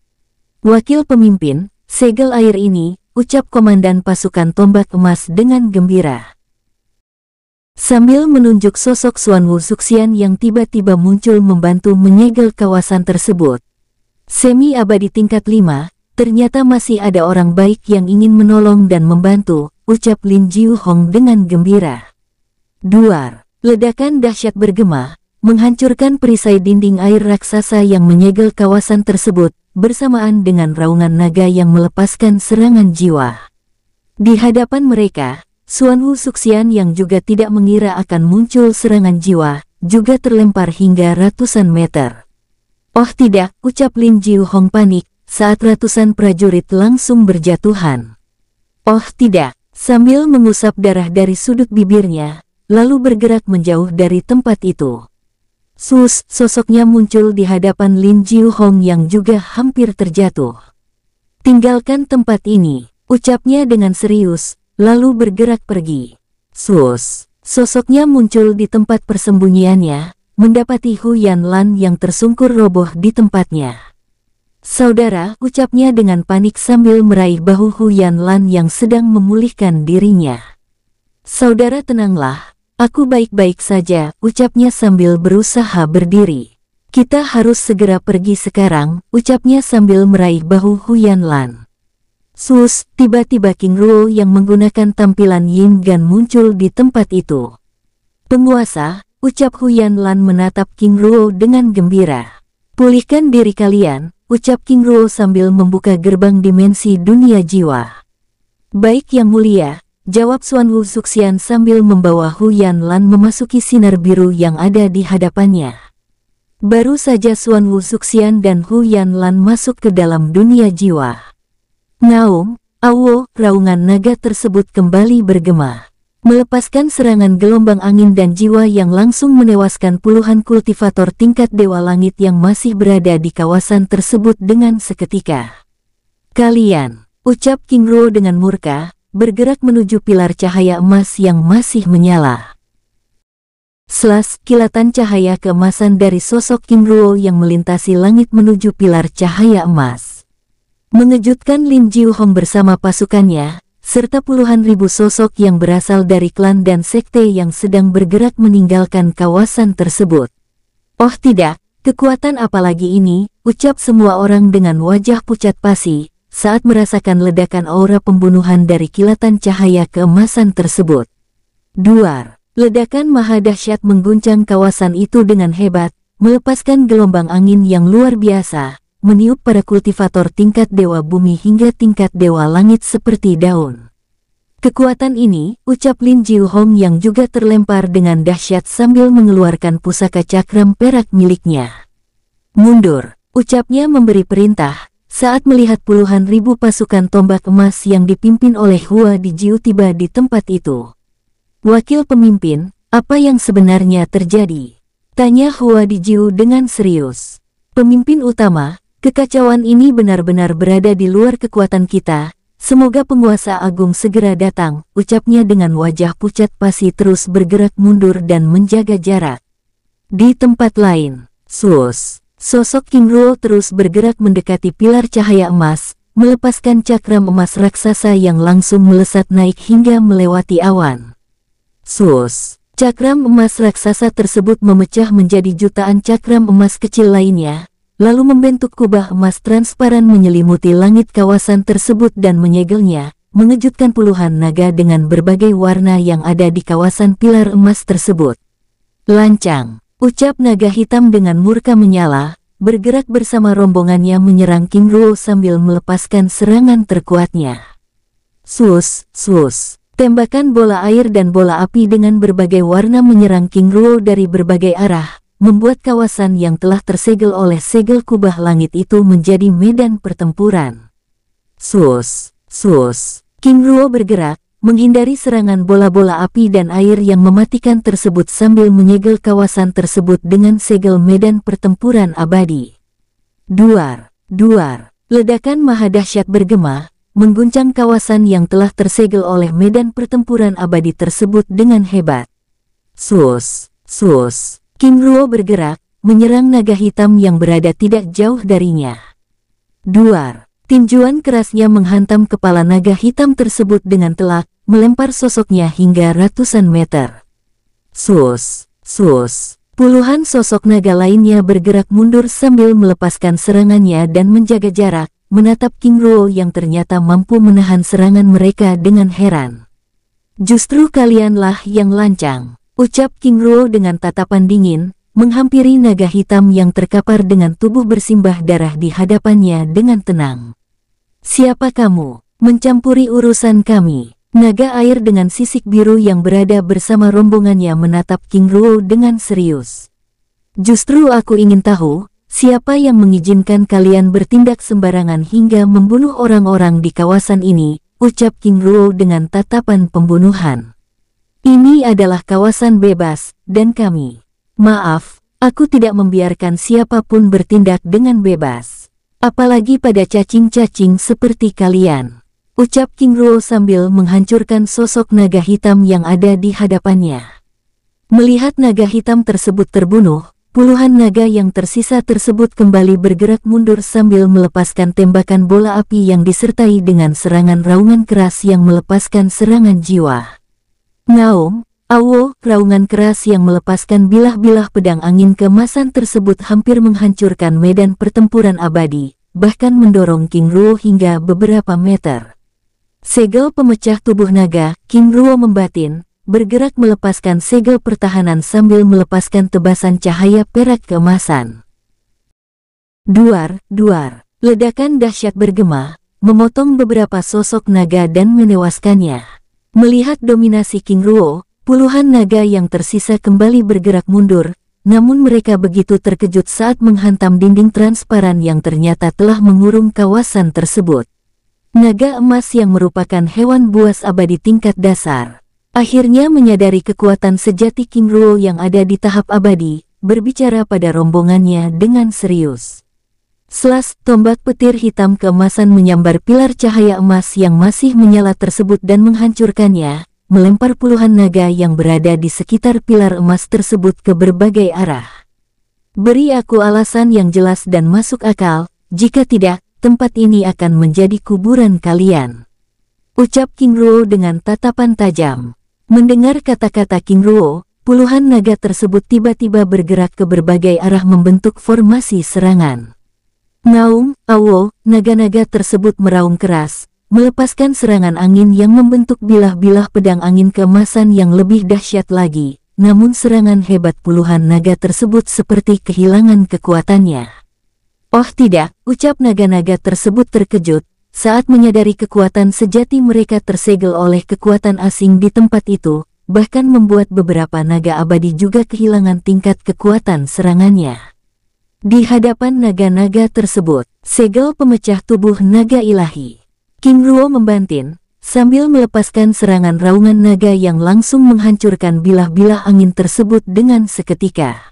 A: Wakil pemimpin, segel air ini, ucap komandan pasukan tombak emas dengan gembira. Sambil menunjuk sosok Suan Wu Zuxian yang tiba-tiba muncul membantu menyegel kawasan tersebut, Semi abadi tingkat 5, ternyata masih ada orang baik yang ingin menolong dan membantu, ucap Lin Jiu Hong dengan gembira. Duar, ledakan dahsyat bergema, menghancurkan perisai dinding air raksasa yang menyegel kawasan tersebut, bersamaan dengan raungan naga yang melepaskan serangan jiwa. Di hadapan mereka, Suan Wu Suxian yang juga tidak mengira akan muncul serangan jiwa, juga terlempar hingga ratusan meter. Oh tidak, ucap Lin Jiu Hong panik, saat ratusan prajurit langsung berjatuhan. Oh tidak, sambil mengusap darah dari sudut bibirnya, lalu bergerak menjauh dari tempat itu. Sus, sosoknya muncul di hadapan Lin Jiu Hong yang juga hampir terjatuh. Tinggalkan tempat ini, ucapnya dengan serius, lalu bergerak pergi. Sus, sosoknya muncul di tempat persembunyiannya, mendapati Hu Yanlan yang tersungkur roboh di tempatnya. Saudara, ucapnya dengan panik sambil meraih bahu Hu Yanlan yang sedang memulihkan dirinya. Saudara tenanglah, aku baik-baik saja, ucapnya sambil berusaha berdiri. Kita harus segera pergi sekarang, ucapnya sambil meraih bahu Hu Yanlan. Sus, tiba-tiba King Ruo yang menggunakan tampilan Yin Gan muncul di tempat itu. Penguasa, ucap Huyan Lan menatap King Ruo dengan gembira. Pulihkan diri kalian, ucap King Ruo sambil membuka gerbang dimensi dunia jiwa. Baik yang mulia, jawab Suan Wu Suxian sambil membawa Huyan Lan memasuki sinar biru yang ada di hadapannya. Baru saja Suan Wu Suxian dan Huyan Lan masuk ke dalam dunia jiwa. Ngaung, Awo, raungan naga tersebut kembali bergema melepaskan serangan gelombang angin dan jiwa yang langsung menewaskan puluhan kultivator tingkat Dewa Langit yang masih berada di kawasan tersebut dengan seketika. Kalian, ucap King Ruo dengan murka, bergerak menuju pilar cahaya emas yang masih menyala. Selas kilatan cahaya keemasan dari sosok King Ruo yang melintasi langit menuju pilar cahaya emas. Mengejutkan Lin Jiu Hong bersama pasukannya, serta puluhan ribu sosok yang berasal dari klan dan sekte yang sedang bergerak meninggalkan kawasan tersebut. Oh tidak, kekuatan apalagi ini, ucap semua orang dengan wajah pucat pasi, saat merasakan ledakan aura pembunuhan dari kilatan cahaya keemasan tersebut. Duar, ledakan maha dahsyat mengguncang kawasan itu dengan hebat, melepaskan gelombang angin yang luar biasa, meniup para kultivator tingkat dewa bumi hingga tingkat dewa langit seperti daun. Kekuatan ini, ucap Lin Jiu Hong yang juga terlempar dengan dahsyat sambil mengeluarkan pusaka cakram perak miliknya. Mundur, ucapnya memberi perintah, saat melihat puluhan ribu pasukan tombak emas yang dipimpin oleh Hua di Jiu tiba di tempat itu. Wakil pemimpin, apa yang sebenarnya terjadi? Tanya Hua di Jiu dengan serius. Pemimpin utama, Kekacauan ini benar-benar berada di luar kekuatan kita. Semoga penguasa agung segera datang, ucapnya dengan wajah pucat pasi terus bergerak mundur dan menjaga jarak. Di tempat lain, Sus, sosok King Ruo terus bergerak mendekati pilar cahaya emas, melepaskan cakram emas raksasa yang langsung melesat naik hingga melewati awan. Sus, cakram emas raksasa tersebut memecah menjadi jutaan cakram emas kecil lainnya, lalu membentuk kubah emas transparan menyelimuti langit kawasan tersebut dan menyegelnya, mengejutkan puluhan naga dengan berbagai warna yang ada di kawasan pilar emas tersebut. Lancang, ucap naga hitam dengan murka menyala, bergerak bersama rombongannya menyerang King Ruo sambil melepaskan serangan terkuatnya. Sus, sus, tembakan bola air dan bola api dengan berbagai warna menyerang King Ruo dari berbagai arah, membuat kawasan yang telah tersegel oleh segel kubah langit itu menjadi medan pertempuran. Sus, sus, Kim Ruo bergerak, menghindari serangan bola-bola api dan air yang mematikan tersebut sambil menyegel kawasan tersebut dengan segel medan pertempuran abadi. Duar, duar, ledakan dahsyat bergema, mengguncang kawasan yang telah tersegel oleh medan pertempuran abadi tersebut dengan hebat. Sus, sus, Kim Ruo bergerak, menyerang naga hitam yang berada tidak jauh darinya. Duar, tinjuan kerasnya menghantam kepala naga hitam tersebut dengan telak, melempar sosoknya hingga ratusan meter.
B: Sus, sus,
A: puluhan sosok naga lainnya bergerak mundur sambil melepaskan serangannya dan menjaga jarak, menatap King Ruo yang ternyata mampu menahan serangan mereka dengan heran. Justru kalianlah yang lancang. Ucap King Ruo dengan tatapan dingin, menghampiri naga hitam yang terkapar dengan tubuh bersimbah darah di hadapannya dengan tenang. Siapa kamu? Mencampuri urusan kami. Naga air dengan sisik biru yang berada bersama rombongannya menatap King Ruo dengan serius. Justru aku ingin tahu, siapa yang mengizinkan kalian bertindak sembarangan hingga membunuh orang-orang di kawasan ini, ucap King Ruo dengan tatapan pembunuhan. Ini adalah kawasan bebas, dan kami. Maaf, aku tidak membiarkan siapapun bertindak dengan bebas. Apalagi pada cacing-cacing seperti kalian. Ucap King Ruo sambil menghancurkan sosok naga hitam yang ada di hadapannya. Melihat naga hitam tersebut terbunuh, puluhan naga yang tersisa tersebut kembali bergerak mundur sambil melepaskan tembakan bola api yang disertai dengan serangan raungan keras yang melepaskan serangan jiwa. Ngaung, awo, raungan keras yang melepaskan bilah-bilah pedang angin kemasan tersebut hampir menghancurkan medan pertempuran abadi, bahkan mendorong King Ruo hingga beberapa meter. Segel pemecah tubuh naga, King Ruo membatin, bergerak melepaskan segel pertahanan sambil melepaskan tebasan cahaya perak kemasan. Duar, duar, ledakan dahsyat bergema, memotong beberapa sosok naga dan menewaskannya. Melihat dominasi King Ruo, puluhan naga yang tersisa kembali bergerak mundur, namun mereka begitu terkejut saat menghantam dinding transparan yang ternyata telah mengurung kawasan tersebut. Naga emas yang merupakan hewan buas abadi tingkat dasar. Akhirnya menyadari kekuatan sejati King Ruo yang ada di tahap abadi, berbicara pada rombongannya dengan serius. Selas tombak petir hitam keemasan menyambar pilar cahaya emas yang masih menyala tersebut dan menghancurkannya, melempar puluhan naga yang berada di sekitar pilar emas tersebut ke berbagai arah. Beri aku alasan yang jelas dan masuk akal, jika tidak, tempat ini akan menjadi kuburan kalian. Ucap King Ruo dengan tatapan tajam. Mendengar kata-kata King Ruo, puluhan naga tersebut tiba-tiba bergerak ke berbagai arah membentuk formasi serangan. Naung, Awo, naga-naga tersebut meraung keras, melepaskan serangan angin yang membentuk bilah-bilah pedang angin kemasan yang lebih dahsyat lagi. Namun serangan hebat puluhan naga tersebut seperti kehilangan kekuatannya. Oh tidak, ucap naga-naga tersebut terkejut, saat menyadari kekuatan sejati mereka tersegel oleh kekuatan asing di tempat itu, bahkan membuat beberapa naga abadi juga kehilangan tingkat kekuatan serangannya. Di hadapan naga-naga tersebut, segel pemecah tubuh naga ilahi. Kim Ruo membantin, sambil melepaskan serangan raungan naga yang langsung menghancurkan bilah-bilah angin tersebut dengan seketika.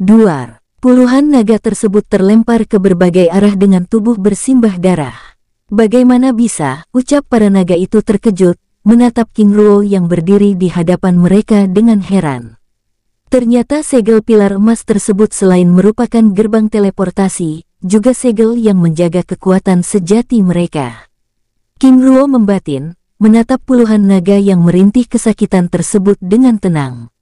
A: Duar, puluhan naga tersebut terlempar ke berbagai arah dengan tubuh bersimbah darah. Bagaimana bisa, ucap para naga itu terkejut, menatap King Ruo yang berdiri di hadapan mereka dengan heran. Ternyata segel pilar emas tersebut selain merupakan gerbang teleportasi, juga segel yang menjaga kekuatan sejati mereka. Kim Ruo membatin, menatap puluhan naga yang merintih kesakitan tersebut dengan tenang.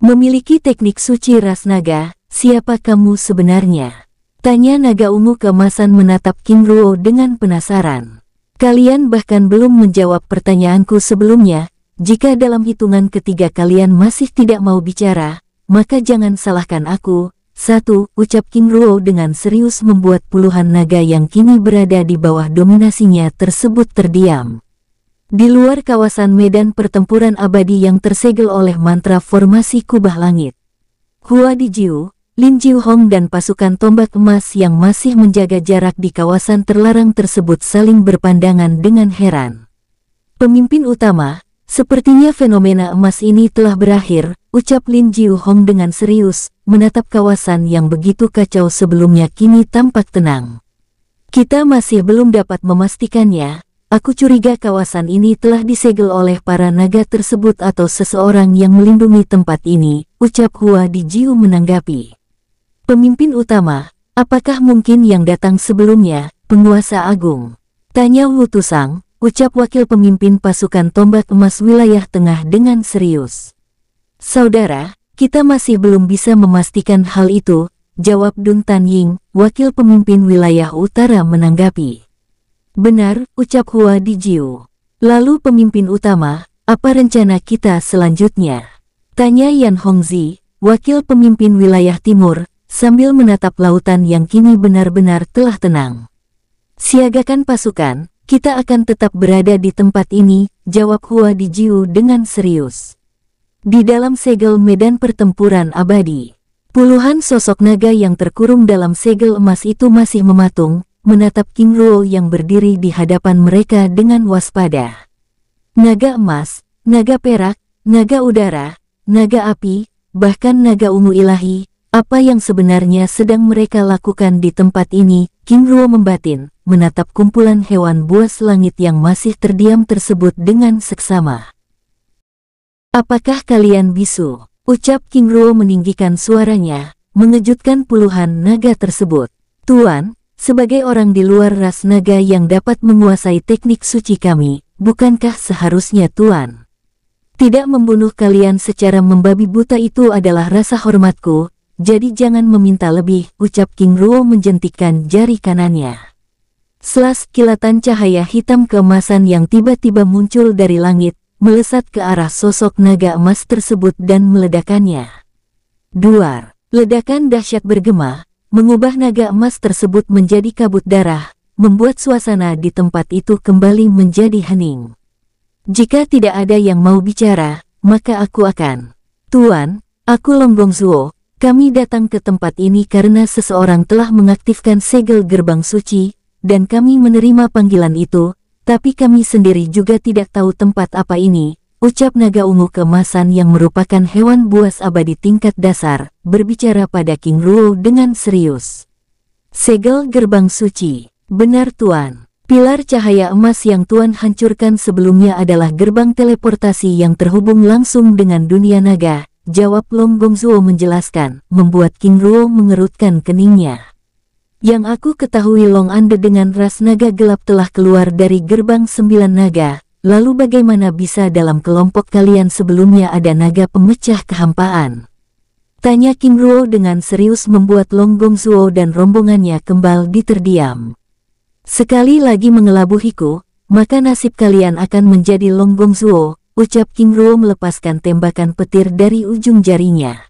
A: Memiliki teknik suci ras naga, siapa kamu sebenarnya? Tanya naga ungu kemasan menatap Kim Ruo dengan penasaran. Kalian bahkan belum menjawab pertanyaanku sebelumnya, jika dalam hitungan ketiga kalian masih tidak mau bicara, maka jangan salahkan aku. Satu, ucap King Ruo dengan serius membuat puluhan naga yang kini berada di bawah dominasinya tersebut terdiam. Di luar kawasan medan pertempuran abadi yang tersegel oleh mantra formasi kubah langit. Hua Dijiu, Lin Jiu Hong dan pasukan tombak emas yang masih menjaga jarak di kawasan terlarang tersebut saling berpandangan dengan heran. Pemimpin utama, sepertinya fenomena emas ini telah berakhir, ucap Lin Jiu Hong dengan serius, menatap kawasan yang begitu kacau sebelumnya kini tampak tenang. Kita masih belum dapat memastikannya, aku curiga kawasan ini telah disegel oleh para naga tersebut atau seseorang yang melindungi tempat ini, ucap Hua Di Jiu menanggapi. Pemimpin utama, apakah mungkin yang datang sebelumnya, penguasa agung? Tanya Wu Tusang, ucap wakil pemimpin pasukan tombak emas wilayah tengah dengan serius. Saudara, kita masih belum bisa memastikan hal itu, jawab Dun Tan Ying, wakil pemimpin wilayah utara menanggapi. Benar, ucap Hua Di Dijiu. Lalu pemimpin utama, apa rencana kita selanjutnya? Tanya Yan Hongzi, wakil pemimpin wilayah timur, sambil menatap lautan yang kini benar-benar telah tenang. Siagakan pasukan, kita akan tetap berada di tempat ini, jawab Hua Di Dijiu dengan serius. Di dalam segel medan pertempuran abadi, puluhan sosok naga yang terkurung dalam segel emas itu masih mematung, menatap King Luo yang berdiri di hadapan mereka dengan waspada. Naga emas, naga perak, naga udara, naga api, bahkan naga ungu ilahi, apa yang sebenarnya sedang mereka lakukan di tempat ini, King Luo membatin, menatap kumpulan hewan buas langit yang masih terdiam tersebut dengan seksama. Apakah kalian bisu? Ucap King Ruo meninggikan suaranya, mengejutkan puluhan naga tersebut. Tuan, sebagai orang di luar ras naga yang dapat menguasai teknik suci kami, bukankah seharusnya Tuan? Tidak membunuh kalian secara membabi buta itu adalah rasa hormatku, jadi jangan meminta lebih, ucap King Ruo menjentikkan jari kanannya. Selas kilatan cahaya hitam keemasan yang tiba-tiba muncul dari langit, melesat ke arah sosok naga emas tersebut dan meledakannya. Duar, ledakan dahsyat bergema, mengubah naga emas tersebut menjadi kabut darah, membuat suasana di tempat itu kembali menjadi hening. Jika tidak ada yang mau bicara, maka aku akan. Tuan, aku Longgong Zuo, kami datang ke tempat ini karena seseorang telah mengaktifkan segel gerbang suci, dan kami menerima panggilan itu, tapi kami sendiri juga tidak tahu tempat apa ini, ucap naga ungu kemasan yang merupakan hewan buas abadi tingkat dasar, berbicara pada King Ruo dengan serius. Segel gerbang suci, benar Tuan. Pilar cahaya emas yang Tuan hancurkan sebelumnya adalah gerbang teleportasi yang terhubung langsung dengan dunia naga, jawab Long Gongzuo menjelaskan, membuat King Ruo mengerutkan keningnya. Yang aku ketahui Long Ande dengan ras naga gelap telah keluar dari gerbang sembilan naga, lalu bagaimana bisa dalam kelompok kalian sebelumnya ada naga pemecah kehampaan? Tanya King Ruo dengan serius membuat Long Gong Zuo dan rombongannya kembali diterdiam. Sekali lagi mengelabuhiku, maka nasib kalian akan menjadi Long Gong Zuo. ucap King Ruo melepaskan tembakan petir dari ujung jarinya.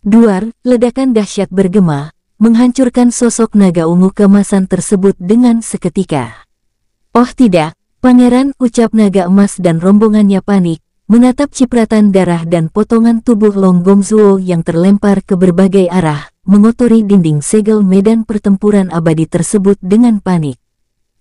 A: Duar, ledakan dahsyat bergema, menghancurkan sosok naga ungu kemasan tersebut dengan seketika. Oh tidak, pangeran ucap naga emas dan rombongannya panik, menatap cipratan darah dan potongan tubuh Long Gongzuo yang terlempar ke berbagai arah, mengotori dinding segel medan pertempuran abadi tersebut dengan panik.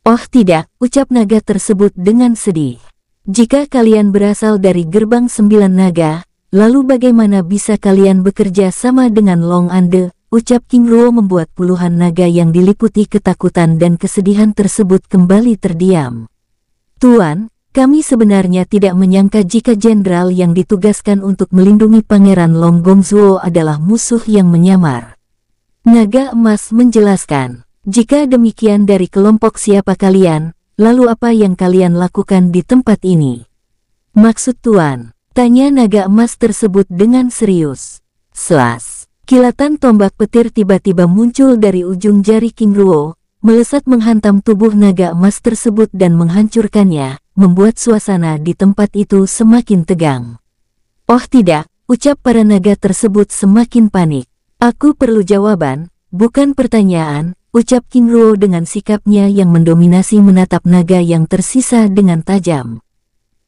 A: Oh tidak, ucap naga tersebut dengan sedih. Jika kalian berasal dari gerbang sembilan naga, lalu bagaimana bisa kalian bekerja sama dengan Long Ande, ucap King Luo membuat puluhan naga yang diliputi ketakutan dan kesedihan tersebut kembali terdiam. Tuan, kami sebenarnya tidak menyangka jika jenderal yang ditugaskan untuk melindungi Pangeran Long Gongzuo adalah musuh yang menyamar. Naga Emas menjelaskan, jika demikian dari kelompok siapa kalian, lalu apa yang kalian lakukan di tempat ini? Maksud Tuan, tanya naga emas tersebut dengan serius. Selas. Kilatan tombak petir tiba-tiba muncul dari ujung jari King Ruo, melesat menghantam tubuh naga emas tersebut dan menghancurkannya, membuat suasana di tempat itu semakin tegang. Oh tidak, ucap para naga tersebut semakin panik. Aku perlu jawaban, bukan pertanyaan, ucap King Ruo dengan sikapnya yang mendominasi menatap naga yang tersisa dengan tajam.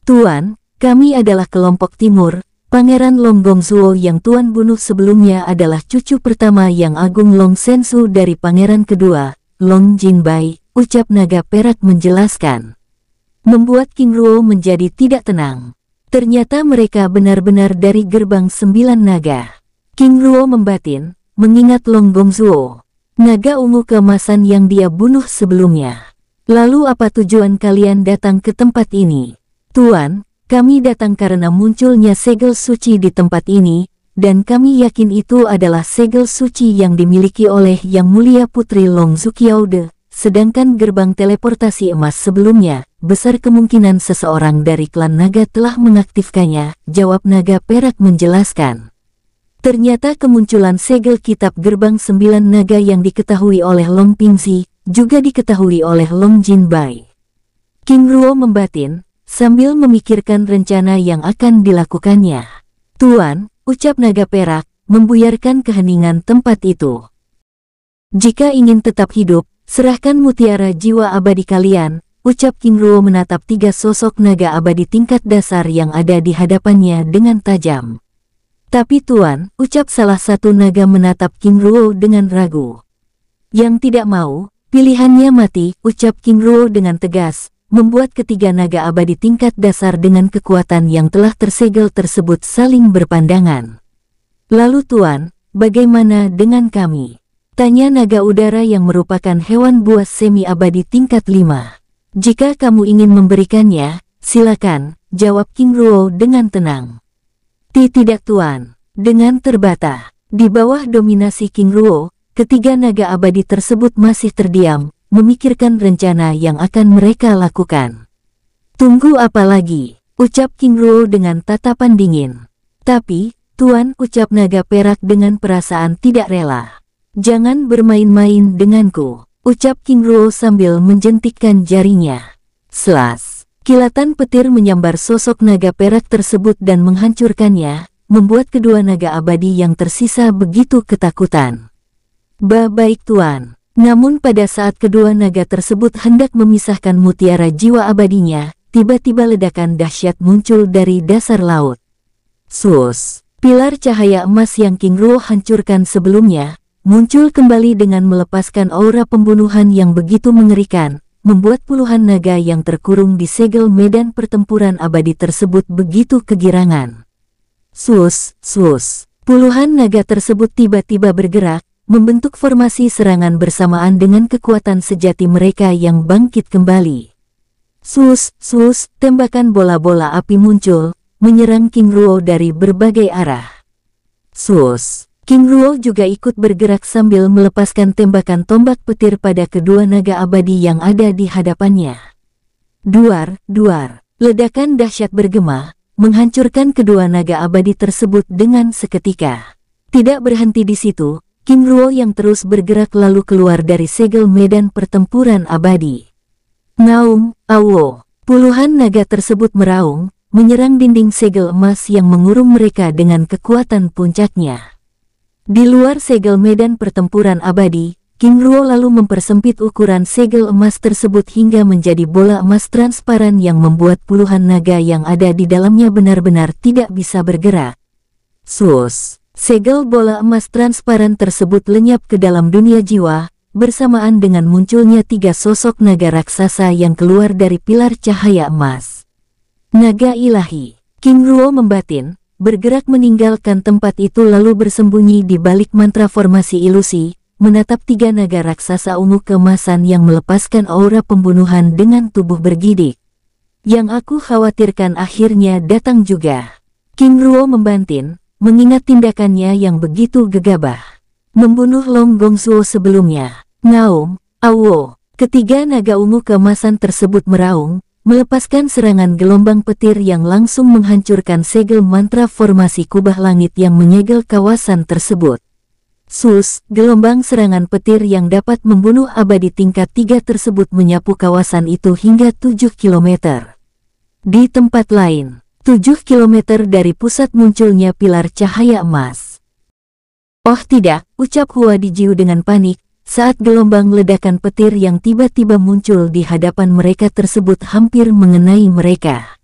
A: Tuan, kami adalah kelompok timur, Pangeran Longgong Zuo yang Tuan bunuh sebelumnya adalah cucu pertama yang Agung Long Sensu dari pangeran kedua, Long Jinbai, ucap naga perak menjelaskan. Membuat King Ruo menjadi tidak tenang. Ternyata mereka benar-benar dari gerbang sembilan naga. King Ruo membatin, mengingat Longbong Zuo, naga ungu kemasan yang dia bunuh sebelumnya. Lalu apa tujuan kalian datang ke tempat ini? Tuan, kami datang karena munculnya segel suci di tempat ini, dan kami yakin itu adalah segel suci yang dimiliki oleh Yang Mulia Putri Long Zukiaude, sedangkan gerbang teleportasi emas sebelumnya, besar kemungkinan seseorang dari klan naga telah mengaktifkannya, jawab naga perak menjelaskan. Ternyata kemunculan segel kitab gerbang sembilan naga yang diketahui oleh Long Pingsi, juga diketahui oleh Long Jinbai. King Ruo membatin, sambil memikirkan rencana yang akan dilakukannya. Tuan, ucap naga perak, membuyarkan keheningan tempat itu. Jika ingin tetap hidup, serahkan mutiara jiwa abadi kalian, ucap King Ruo menatap tiga sosok naga abadi tingkat dasar yang ada di hadapannya dengan tajam. Tapi tuan, ucap salah satu naga menatap King Ruo dengan ragu. Yang tidak mau, pilihannya mati, ucap King Ruo dengan tegas, membuat ketiga naga abadi tingkat dasar dengan kekuatan yang telah tersegel tersebut saling berpandangan. Lalu Tuan, bagaimana dengan kami? Tanya naga udara yang merupakan hewan buas semi abadi tingkat lima. Jika kamu ingin memberikannya, silakan, jawab King Ruo dengan tenang. Ti tidak Tuan, dengan terbata. Di bawah dominasi King Ruo, ketiga naga abadi tersebut masih terdiam, memikirkan rencana yang akan mereka lakukan. Tunggu apa lagi, ucap King Ruo dengan tatapan dingin. Tapi, Tuan ucap naga perak dengan perasaan tidak rela. Jangan bermain-main denganku, ucap King Ruo sambil menjentikkan jarinya. Selas, kilatan petir menyambar sosok naga perak tersebut dan menghancurkannya, membuat kedua naga abadi yang tersisa begitu ketakutan. Ba baik Tuan, namun pada saat kedua naga tersebut hendak memisahkan mutiara jiwa abadinya, tiba-tiba ledakan dahsyat muncul dari dasar laut. Sus, pilar cahaya emas yang King Ruo hancurkan sebelumnya, muncul kembali dengan melepaskan aura pembunuhan yang begitu mengerikan, membuat puluhan naga yang terkurung di segel medan pertempuran abadi tersebut begitu kegirangan. Sus, sus, puluhan naga tersebut tiba-tiba bergerak, membentuk formasi serangan bersamaan dengan kekuatan sejati mereka yang bangkit kembali. Sus, sus, tembakan bola-bola api muncul, menyerang King Ruo dari berbagai arah.
B: Sus,
A: King Ruo juga ikut bergerak sambil melepaskan tembakan tombak petir pada kedua naga abadi yang ada di hadapannya. Duar, duar, ledakan dahsyat bergema, menghancurkan kedua naga abadi tersebut dengan seketika. Tidak berhenti di situ, Kim Ruo yang terus bergerak lalu keluar dari segel medan pertempuran abadi. Naung, Awo, puluhan naga tersebut meraung, menyerang dinding segel emas yang mengurung mereka dengan kekuatan puncaknya. Di luar segel medan pertempuran abadi, Kim Ruo lalu mempersempit ukuran segel emas tersebut hingga menjadi bola emas transparan yang membuat puluhan naga yang ada di dalamnya benar-benar tidak bisa bergerak. Sus. Segel bola emas transparan tersebut lenyap ke dalam dunia jiwa, bersamaan dengan munculnya tiga sosok naga raksasa yang keluar dari pilar cahaya emas. Naga ilahi, King Ruo membatin, bergerak meninggalkan tempat itu lalu bersembunyi di balik mantra formasi ilusi, menatap tiga naga raksasa ungu kemasan yang melepaskan aura pembunuhan dengan tubuh bergidik. Yang aku khawatirkan akhirnya datang juga. King Ruo membantin, mengingat tindakannya yang begitu gegabah. Membunuh Long Gongsuo sebelumnya, Ngaung, Awo, ketiga naga ungu kemasan tersebut meraung, melepaskan serangan gelombang petir yang langsung menghancurkan segel mantra formasi kubah langit yang menyegel kawasan tersebut. Sus, gelombang serangan petir yang dapat membunuh abadi tingkat tiga tersebut menyapu kawasan itu hingga 7 km. Di tempat lain, 7 kilometer dari pusat munculnya pilar cahaya emas. Oh tidak, ucap Hua Dijiu dengan panik, saat gelombang ledakan petir yang tiba-tiba muncul di hadapan mereka tersebut hampir mengenai mereka.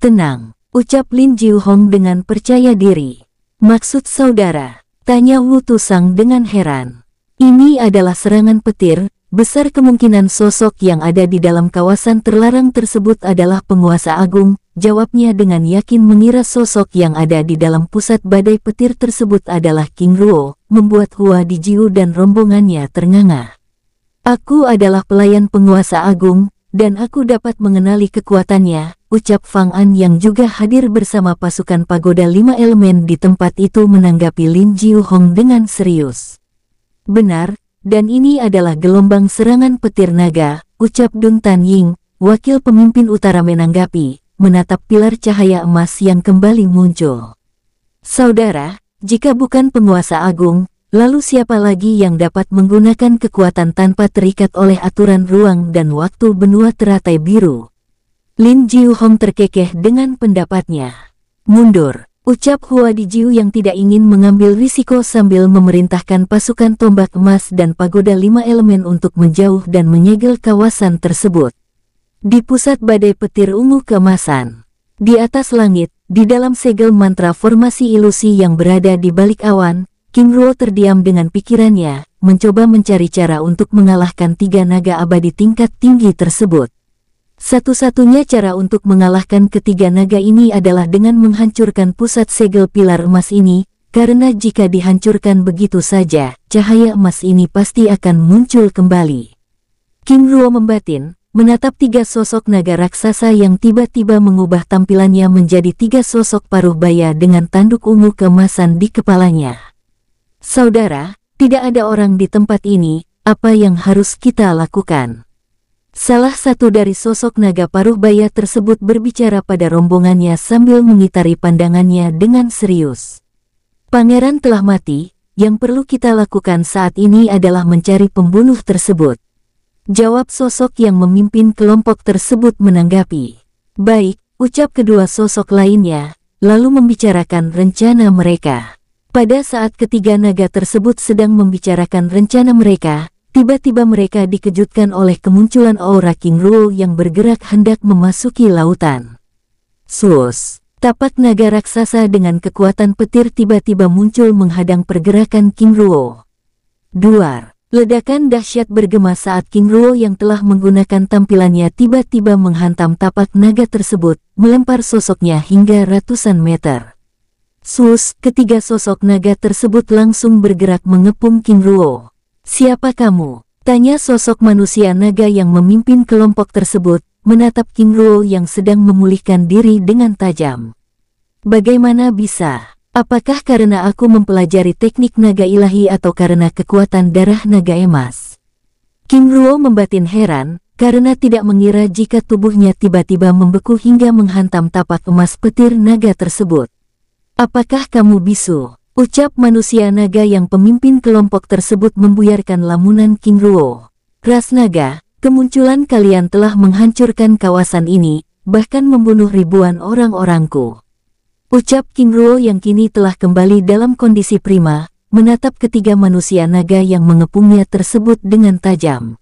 A: Tenang, ucap Lin Jiu Hong dengan percaya diri. Maksud saudara, tanya Wu Tusang dengan heran. Ini adalah serangan petir, besar kemungkinan sosok yang ada di dalam kawasan terlarang tersebut adalah penguasa agung, jawabnya dengan yakin mengira sosok yang ada di dalam pusat badai petir tersebut adalah King Ruo, membuat Hua Dijiu dan rombongannya ternganga. Aku adalah pelayan penguasa agung, dan aku dapat mengenali kekuatannya, ucap Fang An yang juga hadir bersama pasukan pagoda lima elemen di tempat itu menanggapi Lin Jiu Hong dengan serius. Benar, dan ini adalah gelombang serangan petir naga, ucap Dun Tan Ying, wakil pemimpin utara menanggapi, menatap pilar cahaya emas yang kembali muncul. Saudara, jika bukan penguasa agung, Lalu siapa lagi yang dapat menggunakan kekuatan tanpa terikat oleh aturan ruang dan waktu benua teratai biru? Lin Jiu Hong terkekeh dengan pendapatnya. Mundur, Ucap Hua Dijiu yang tidak ingin mengambil risiko sambil memerintahkan pasukan tombak emas dan pagoda lima elemen untuk menjauh dan menyegel kawasan tersebut. Di pusat badai petir ungu kemasan, di atas langit, di dalam segel mantra formasi ilusi yang berada di balik awan, King Ruo terdiam dengan pikirannya, mencoba mencari cara untuk mengalahkan tiga naga abadi tingkat tinggi tersebut. Satu-satunya cara untuk mengalahkan ketiga naga ini adalah dengan menghancurkan pusat segel pilar emas ini, karena jika dihancurkan begitu saja, cahaya emas ini pasti akan muncul kembali. Kim Ruo membatin, menatap tiga sosok naga raksasa yang tiba-tiba mengubah tampilannya menjadi tiga sosok paruh baya dengan tanduk ungu kemasan di kepalanya. Saudara, tidak ada orang di tempat ini, apa yang harus kita lakukan? Salah satu dari sosok naga paruh baya tersebut berbicara pada rombongannya sambil mengitari pandangannya dengan serius. Pangeran telah mati, yang perlu kita lakukan saat ini adalah mencari pembunuh tersebut. Jawab sosok yang memimpin kelompok tersebut menanggapi. Baik, ucap kedua sosok lainnya, lalu membicarakan rencana mereka. Pada saat ketiga naga tersebut sedang membicarakan rencana mereka, tiba-tiba mereka dikejutkan oleh kemunculan aura King Rule yang bergerak hendak memasuki lautan. Sus, tapak naga raksasa dengan kekuatan petir tiba-tiba muncul menghadang pergerakan King Rule. Duar, ledakan dahsyat bergema saat King Rule yang telah menggunakan tampilannya tiba-tiba menghantam tapak naga tersebut, melempar sosoknya hingga ratusan meter. Sus, ketiga sosok naga tersebut langsung bergerak mengepung King Ruo. Siapa kamu? Tanya sosok manusia naga yang memimpin kelompok tersebut, menatap King Ruo yang sedang memulihkan diri dengan tajam. Bagaimana bisa? Apakah karena aku mempelajari teknik naga ilahi atau karena kekuatan darah naga emas? King Ruo membatin heran, karena tidak mengira jika tubuhnya tiba-tiba membeku hingga menghantam tapak emas petir naga tersebut. Apakah kamu bisu? Ucap manusia naga yang pemimpin kelompok tersebut membuyarkan lamunan King Ruo. Ras naga, kemunculan kalian telah menghancurkan kawasan ini, bahkan membunuh ribuan orang-orangku. Ucap King Ruo yang kini telah kembali dalam kondisi prima, menatap ketiga manusia naga yang mengepungnya tersebut dengan tajam.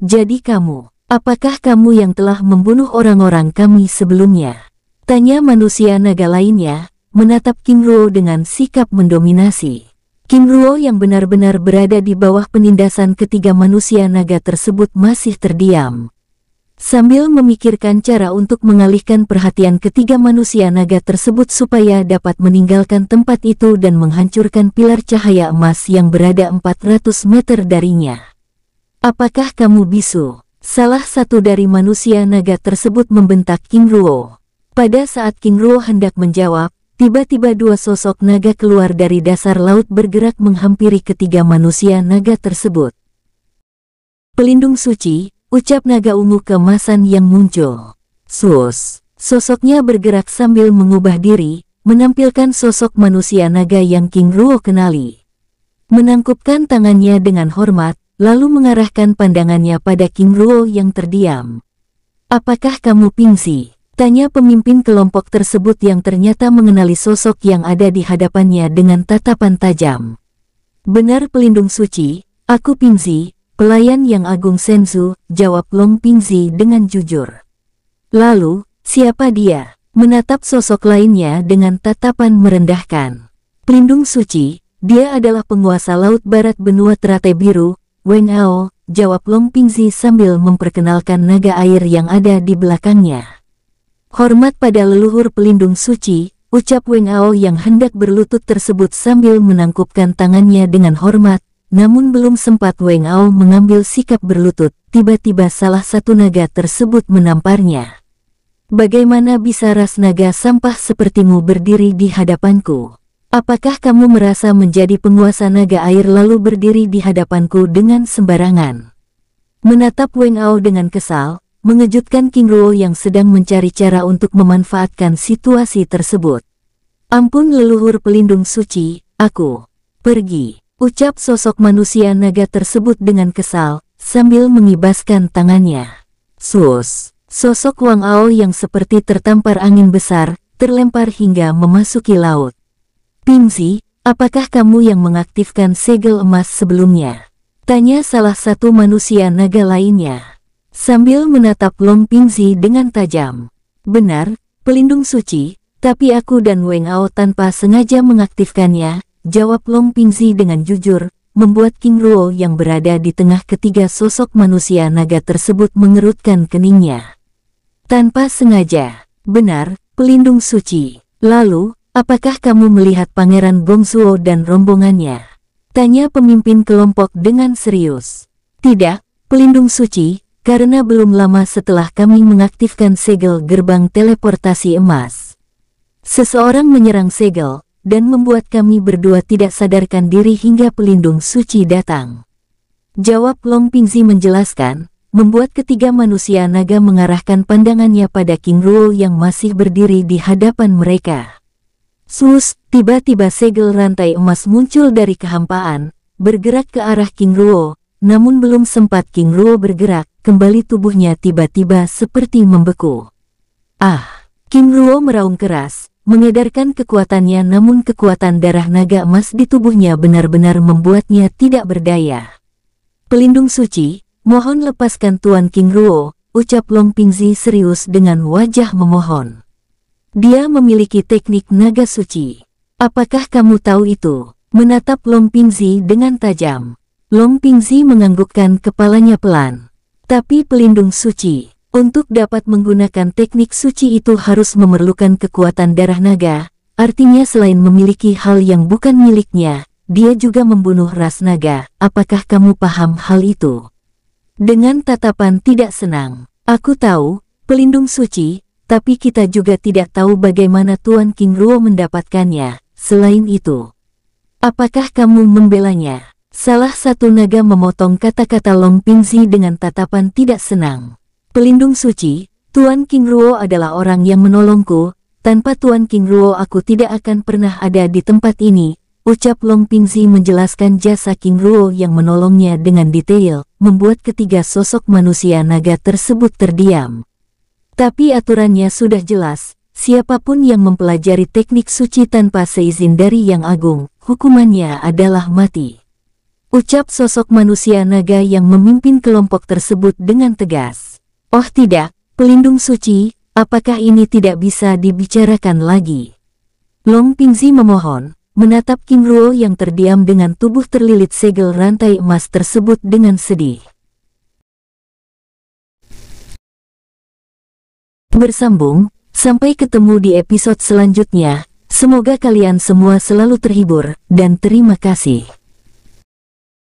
A: Jadi kamu, apakah kamu yang telah membunuh orang-orang kami sebelumnya? Tanya manusia naga lainnya, menatap Kim Ruo dengan sikap mendominasi. Kim Ruo yang benar-benar berada di bawah penindasan ketiga manusia naga tersebut masih terdiam. Sambil memikirkan cara untuk mengalihkan perhatian ketiga manusia naga tersebut supaya dapat meninggalkan tempat itu dan menghancurkan pilar cahaya emas yang berada 400 meter darinya. Apakah kamu bisu? Salah satu dari manusia naga tersebut membentak King Ruo. Pada saat King Ruo hendak menjawab, Tiba-tiba dua sosok naga keluar dari dasar laut bergerak menghampiri ketiga manusia naga tersebut. Pelindung suci, ucap naga ungu kemasan yang muncul. Sus, sosoknya bergerak sambil mengubah diri, menampilkan sosok manusia naga yang King Ruo kenali. Menangkupkan tangannya dengan hormat, lalu mengarahkan pandangannya pada King Ruo yang terdiam. Apakah kamu pingsi? Tanya pemimpin kelompok tersebut yang ternyata mengenali sosok yang ada di hadapannya dengan tatapan tajam. Benar pelindung suci, aku Pingzi, pelayan yang agung Senzu, jawab Long Pingzi dengan jujur. Lalu, siapa dia? Menatap sosok lainnya dengan tatapan merendahkan. Pelindung suci, dia adalah penguasa Laut Barat Benua Teratai Biru, Wen Ao, jawab Long Pingzi sambil memperkenalkan naga air yang ada di belakangnya. Hormat pada leluhur pelindung suci, ucap Weng Ao yang hendak berlutut tersebut sambil menangkupkan tangannya dengan hormat, namun belum sempat Weng Ao mengambil sikap berlutut, tiba-tiba salah satu naga tersebut menamparnya. Bagaimana bisa ras naga sampah sepertimu berdiri di hadapanku? Apakah kamu merasa menjadi penguasa naga air lalu berdiri di hadapanku dengan sembarangan? Menatap Weng Ao dengan kesal, mengejutkan King Ruo yang sedang mencari cara untuk memanfaatkan situasi tersebut. Ampun leluhur pelindung suci, aku pergi, ucap sosok manusia naga tersebut dengan kesal, sambil mengibaskan tangannya. Sus, sosok Wang Ao yang seperti tertampar angin besar, terlempar hingga memasuki laut. Pingsi, apakah kamu yang mengaktifkan segel emas sebelumnya? Tanya salah satu manusia naga lainnya sambil menatap Long Pingzi dengan tajam. Benar, pelindung suci, tapi aku dan Weng Ao tanpa sengaja mengaktifkannya, jawab Long Pingzi dengan jujur, membuat King Ruo yang berada di tengah ketiga sosok manusia naga tersebut mengerutkan keningnya. Tanpa sengaja, benar, pelindung suci. Lalu, apakah kamu melihat Pangeran Gongsuo dan rombongannya? Tanya pemimpin kelompok dengan serius. Tidak, pelindung suci, karena belum lama setelah kami mengaktifkan segel gerbang teleportasi emas. Seseorang menyerang segel, dan membuat kami berdua tidak sadarkan diri hingga pelindung suci datang. Jawab Long Pingzi menjelaskan, membuat ketiga manusia naga mengarahkan pandangannya pada King Ruo yang masih berdiri di hadapan mereka. Sus, tiba-tiba segel rantai emas muncul dari kehampaan, bergerak ke arah King Ruo, namun belum sempat King Ruo bergerak, kembali tubuhnya tiba-tiba seperti membeku. Ah! King Ruo meraung keras, mengedarkan kekuatannya namun kekuatan darah naga emas di tubuhnya benar-benar membuatnya tidak berdaya. Pelindung suci, mohon lepaskan Tuan King Ruo, ucap Long Pingzi serius dengan wajah memohon. Dia memiliki teknik naga suci. Apakah kamu tahu itu? Menatap Long Pingzi dengan tajam. Long Pingzi menganggukkan kepalanya pelan. Tapi pelindung suci, untuk dapat menggunakan teknik suci itu harus memerlukan kekuatan darah naga, artinya selain memiliki hal yang bukan miliknya, dia juga membunuh ras naga. Apakah kamu paham hal itu? Dengan tatapan tidak senang, aku tahu, pelindung suci, tapi kita juga tidak tahu bagaimana Tuan King Ruo mendapatkannya, selain itu. Apakah kamu membelanya? Salah satu naga memotong kata-kata Long Pingzi dengan tatapan tidak senang. Pelindung suci, Tuan King Ruo adalah orang yang menolongku, tanpa Tuan King Ruo aku tidak akan pernah ada di tempat ini, ucap Long Pingzi menjelaskan jasa King Ruo yang menolongnya dengan detail, membuat ketiga sosok manusia naga tersebut terdiam. Tapi aturannya sudah jelas, siapapun yang mempelajari teknik suci tanpa seizin dari Yang Agung, hukumannya adalah mati. Ucap sosok manusia naga yang memimpin kelompok tersebut dengan tegas. Oh tidak, pelindung suci, apakah ini tidak bisa dibicarakan lagi? Long Pingzi memohon, menatap Kim Ruo yang terdiam dengan tubuh terlilit segel rantai emas tersebut dengan sedih. Bersambung, sampai ketemu di episode selanjutnya. Semoga kalian semua selalu terhibur, dan terima kasih.